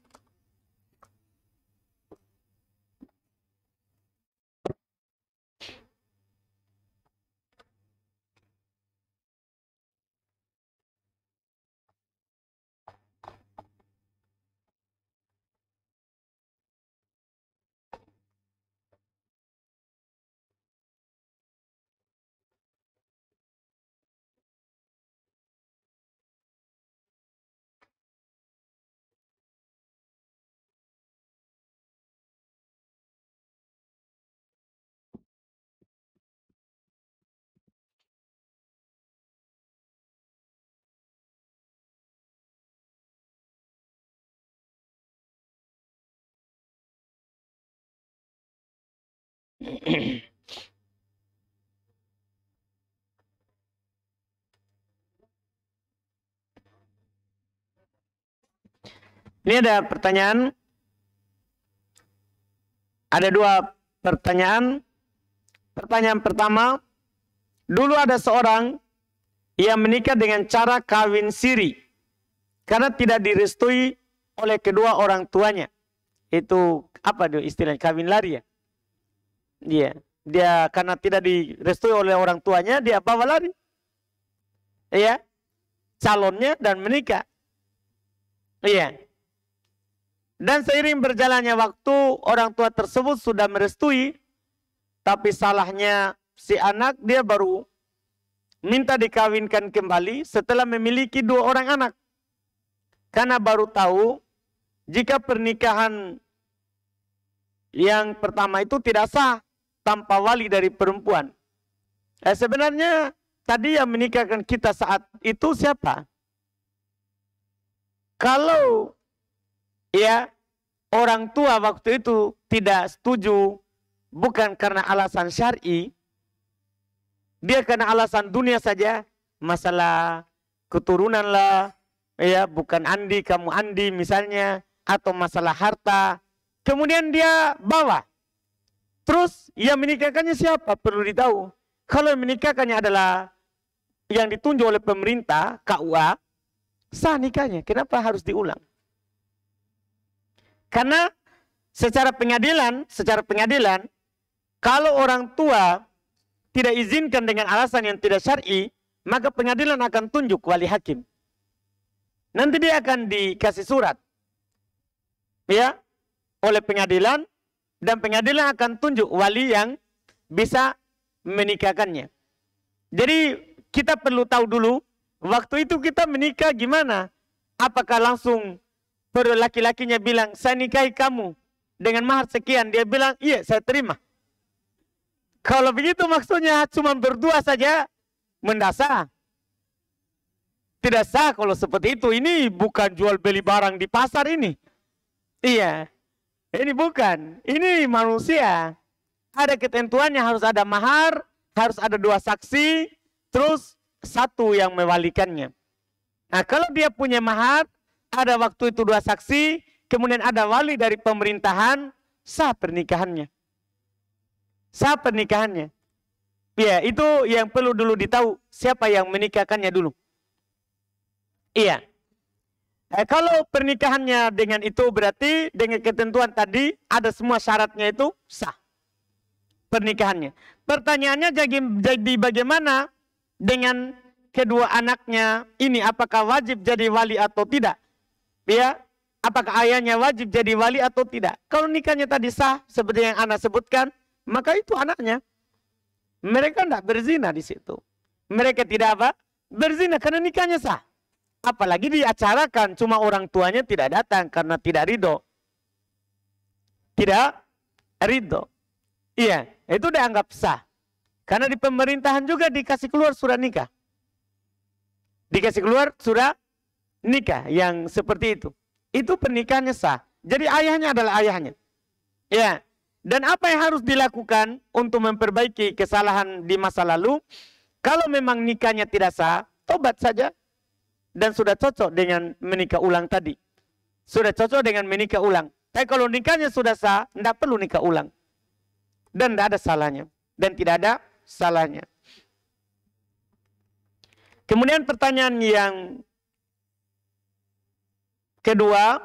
Ini ada pertanyaan. Ada dua pertanyaan. Pertanyaan pertama, dulu ada seorang yang menikah dengan cara kawin siri karena tidak direstui oleh kedua orang tuanya. Itu apa dia istilahnya kawin lari ya? Dia, Dia karena tidak direstui oleh orang tuanya, dia bawa lari. Iya. Calonnya dan menikah. Iya. Dan seiring berjalannya waktu, orang tua tersebut sudah merestui, tapi salahnya si anak dia baru minta dikawinkan kembali setelah memiliki dua orang anak. Karena baru tahu jika pernikahan yang pertama itu tidak sah tanpa wali dari perempuan. Eh, sebenarnya tadi yang menikahkan kita saat itu siapa? Kalau ya orang tua waktu itu tidak setuju bukan karena alasan syari dia karena alasan dunia saja masalah keturunan lah ya bukan Andi kamu Andi misalnya atau masalah harta kemudian dia bawa terus yang menikahkannya siapa perlu ditahu kalau menikahkannya adalah yang ditunjuk oleh pemerintah KUA sah nikahnya kenapa harus diulang karena secara pengadilan, secara pengadilan, kalau orang tua tidak izinkan dengan alasan yang tidak syar'i, maka pengadilan akan tunjuk wali hakim. Nanti dia akan dikasih surat, ya, oleh pengadilan dan pengadilan akan tunjuk wali yang bisa menikahkannya. Jadi kita perlu tahu dulu waktu itu kita menikah gimana? Apakah langsung Baru laki-lakinya bilang, saya nikahi kamu dengan mahar sekian. Dia bilang, iya saya terima. Kalau begitu maksudnya cuma berdua saja mendasar. Tidak sah kalau seperti itu. Ini bukan jual beli barang di pasar ini. Iya. Ini bukan. Ini manusia. Ada ketentuannya harus ada mahar, harus ada dua saksi, terus satu yang mewalikannya. Nah kalau dia punya mahar, ada waktu itu dua saksi, kemudian ada wali dari pemerintahan, sah pernikahannya. Sah pernikahannya. Ya, itu yang perlu dulu ditahu siapa yang menikahkannya dulu. Iya. Eh, kalau pernikahannya dengan itu berarti dengan ketentuan tadi ada semua syaratnya itu sah pernikahannya. Pertanyaannya jadi, jadi bagaimana dengan kedua anaknya ini apakah wajib jadi wali atau tidak? ya apakah ayahnya wajib jadi wali atau tidak. Kalau nikahnya tadi sah seperti yang anak sebutkan, maka itu anaknya. Mereka tidak berzina di situ. Mereka tidak apa? Berzina karena nikahnya sah. Apalagi diacarakan, cuma orang tuanya tidak datang karena tidak ridho. Tidak ridho. Iya, itu dianggap sah. Karena di pemerintahan juga dikasih keluar surat nikah. Dikasih keluar surat nikah yang seperti itu. Itu pernikahannya sah. Jadi ayahnya adalah ayahnya. Ya. Dan apa yang harus dilakukan untuk memperbaiki kesalahan di masa lalu? Kalau memang nikahnya tidak sah, tobat saja. Dan sudah cocok dengan menikah ulang tadi. Sudah cocok dengan menikah ulang. Tapi kalau nikahnya sudah sah, tidak perlu nikah ulang. Dan tidak ada salahnya. Dan tidak ada salahnya. Kemudian pertanyaan yang Kedua,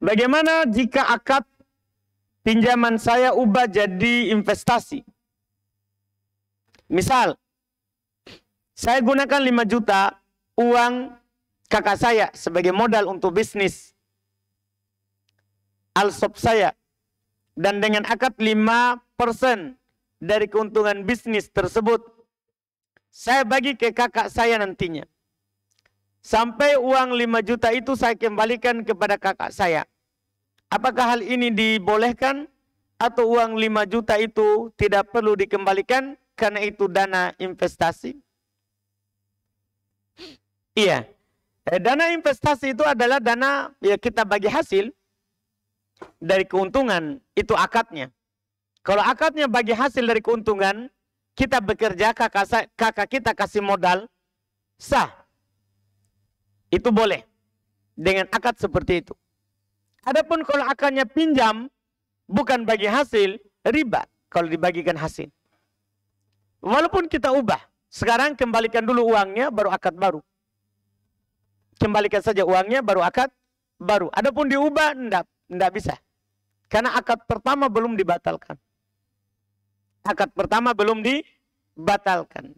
bagaimana jika akad pinjaman saya ubah jadi investasi? Misal, saya gunakan 5 juta uang kakak saya sebagai modal untuk bisnis alsop saya dan dengan akad 5 persen dari keuntungan bisnis tersebut saya bagi ke kakak saya nantinya. Sampai uang 5 juta itu saya kembalikan kepada kakak saya. Apakah hal ini dibolehkan atau uang 5 juta itu tidak perlu dikembalikan karena itu dana investasi? Iya. Eh, dana investasi itu adalah dana ya kita bagi hasil dari keuntungan itu akadnya. Kalau akadnya bagi hasil dari keuntungan, kita bekerja, kakak, kakak kita kasih modal, sah. Itu boleh. Dengan akad seperti itu. Adapun kalau akadnya pinjam, bukan bagi hasil, riba kalau dibagikan hasil. Walaupun kita ubah, sekarang kembalikan dulu uangnya, baru akad baru. Kembalikan saja uangnya, baru akad baru. Adapun diubah, tidak bisa. Karena akad pertama belum dibatalkan akad pertama belum dibatalkan.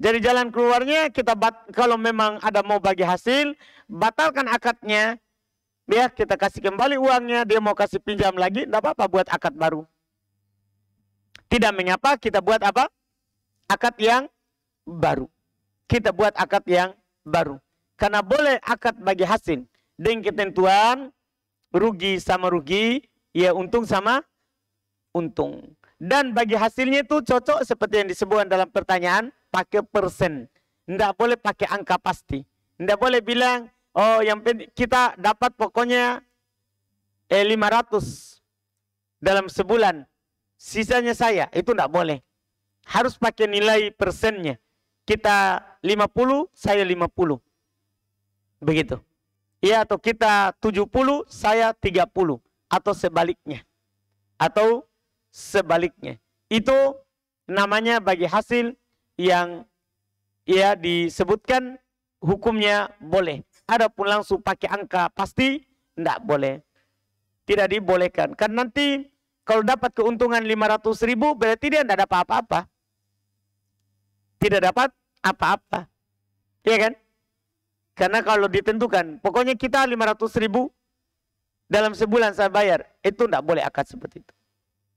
Jadi jalan keluarnya kita bat, kalau memang ada mau bagi hasil, batalkan akadnya. Biar ya, kita kasih kembali uangnya, dia mau kasih pinjam lagi, tidak apa-apa buat akad baru. Tidak menyapa, kita buat apa? Akad yang baru. Kita buat akad yang baru. Karena boleh akad bagi hasil. Dengan ketentuan, rugi sama rugi, ya untung sama untung. Dan bagi hasilnya itu cocok seperti yang disebutkan dalam pertanyaan, pakai persen. Tidak boleh pakai angka pasti. Tidak boleh bilang, oh yang kita dapat pokoknya eh, 500 dalam sebulan. Sisanya saya, itu tidak boleh. Harus pakai nilai persennya. Kita 50, saya 50. Begitu. Ya atau kita 70, saya 30. Atau sebaliknya. Atau sebaliknya. Itu namanya bagi hasil yang ya disebutkan hukumnya boleh. Ada pun langsung pakai angka pasti tidak boleh. Tidak dibolehkan. Kan nanti kalau dapat keuntungan 500 ribu berarti dia tidak dapat apa-apa. Tidak dapat apa-apa. Iya kan? Karena kalau ditentukan, pokoknya kita 500 ribu dalam sebulan saya bayar. Itu tidak boleh akad seperti itu.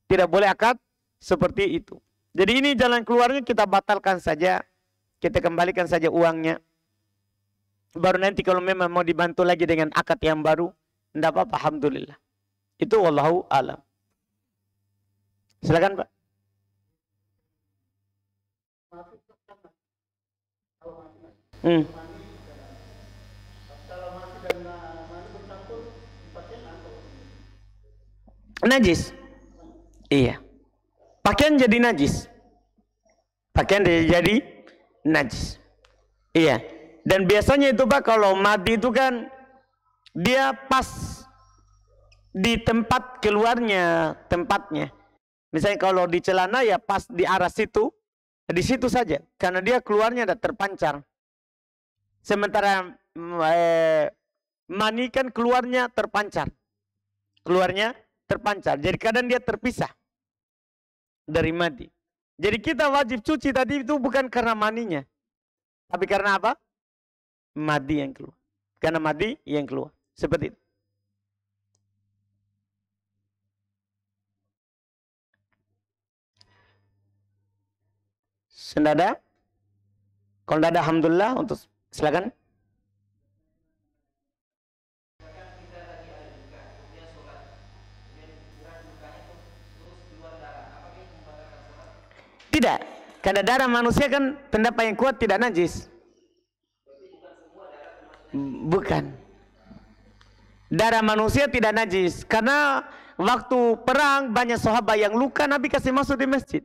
Tidak boleh akad seperti itu. Jadi ini jalan keluarnya kita batalkan saja. Kita kembalikan saja uangnya. Baru nanti kalau memang mau dibantu lagi dengan akad yang baru, tidak apa-apa, Alhamdulillah. Itu wallahu alam. Silakan Pak. Hmm. Najis. Iya. Pakaian jadi najis. Pakaian jadi najis. Iya. Dan biasanya itu Pak kalau mati itu kan dia pas di tempat keluarnya tempatnya. Misalnya kalau di celana ya pas di arah situ, di situ saja karena dia keluarnya ada terpancar. Sementara mm, eh, mani kan keluarnya terpancar. Keluarnya terpancar. Jadi kadang dia terpisah dari mandi. Jadi kita wajib cuci tadi itu bukan karena maninya. Tapi karena apa? Madi yang keluar. Karena madi yang keluar. Seperti itu. Sendada? Kalau ada, Alhamdulillah untuk silakan. Tidak. Karena darah manusia kan pendapat yang kuat tidak najis. Bukan. Darah manusia tidak najis. Karena waktu perang banyak sahabat yang luka Nabi kasih masuk di masjid.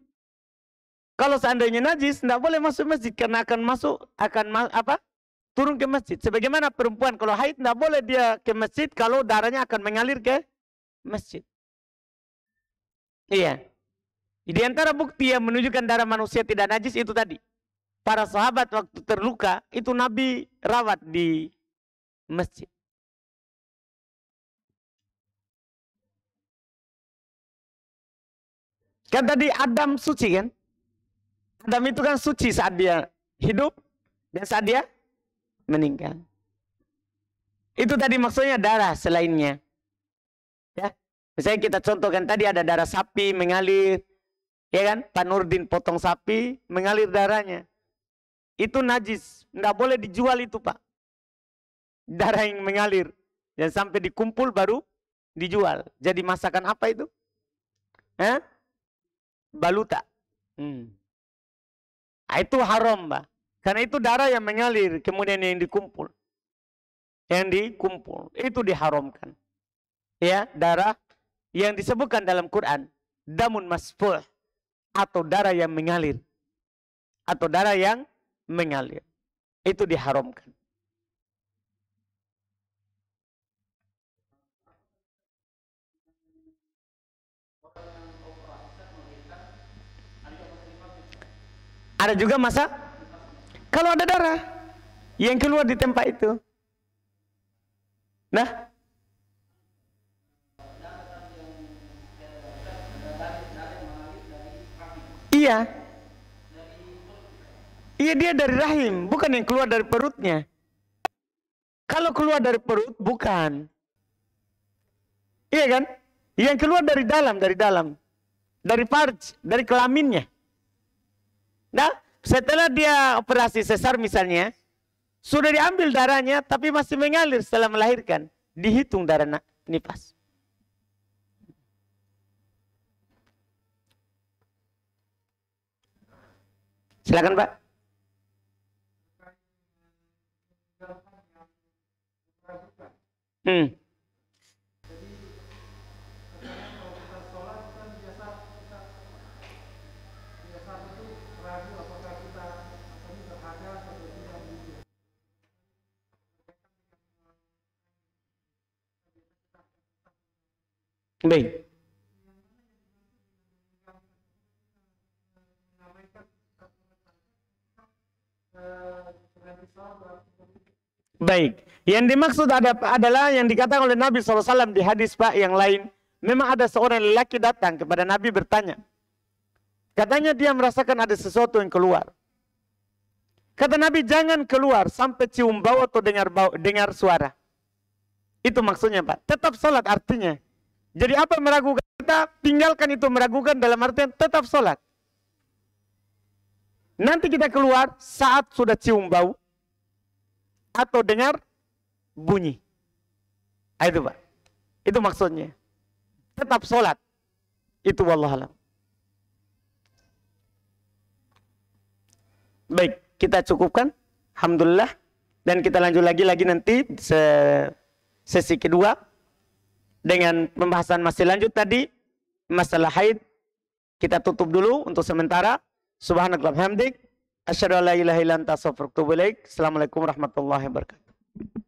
Kalau seandainya najis tidak boleh masuk masjid karena akan masuk akan ma apa? turun ke masjid. Sebagaimana perempuan kalau haid tidak boleh dia ke masjid kalau darahnya akan mengalir ke masjid. Iya. Di antara bukti yang menunjukkan darah manusia tidak najis itu tadi. Para sahabat waktu terluka itu Nabi rawat di masjid. Kan tadi Adam suci kan? Adam itu kan suci saat dia hidup dan saat dia meninggal. Itu tadi maksudnya darah selainnya. Ya. Misalnya kita contohkan tadi ada darah sapi mengalir, Ya kan? Pak Nurdin potong sapi, mengalir darahnya. Itu najis. tidak boleh dijual itu, Pak. Darah yang mengalir. Dan sampai dikumpul baru dijual. Jadi masakan apa itu? Eh? Baluta. Hmm. Nah, itu haram, Pak. Karena itu darah yang mengalir, kemudian yang dikumpul. Yang dikumpul, itu diharamkan. Ya, darah yang disebutkan dalam Quran, damun masfuh atau darah yang mengalir atau darah yang mengalir itu diharamkan ada juga masa kalau ada darah yang keluar di tempat itu nah Iya. Iya dia dari rahim, bukan yang keluar dari perutnya. Kalau keluar dari perut bukan. Iya kan? Yang keluar dari dalam, dari dalam. Dari parj, dari kelaminnya. Nah, setelah dia operasi sesar misalnya, sudah diambil darahnya tapi masih mengalir setelah melahirkan. Dihitung darah nifas. Silakan Pak. Hmm. Baik. Baik. Yang dimaksud ada, adalah yang dikatakan oleh Nabi SAW di hadis Pak yang lain. Memang ada seorang lelaki datang kepada Nabi bertanya. Katanya dia merasakan ada sesuatu yang keluar. Kata Nabi jangan keluar sampai cium bau atau dengar bau, dengar suara. Itu maksudnya Pak. Tetap sholat artinya. Jadi apa meragukan? Kita tinggalkan itu meragukan dalam artian tetap sholat. Nanti kita keluar saat sudah cium bau atau dengar bunyi. Ah, itu Pak. Itu maksudnya. Tetap sholat. Itu wallahualam. Baik, kita cukupkan. Alhamdulillah. Dan kita lanjut lagi-lagi nanti se sesi kedua. Dengan pembahasan masih lanjut tadi. Masalah haid. Kita tutup dulu untuk sementara. Subhanakallah hamdik. Asyadu ala ilaha ilan tasawfiruktubulik. Assalamualaikum warahmatullahi wabarakatuh.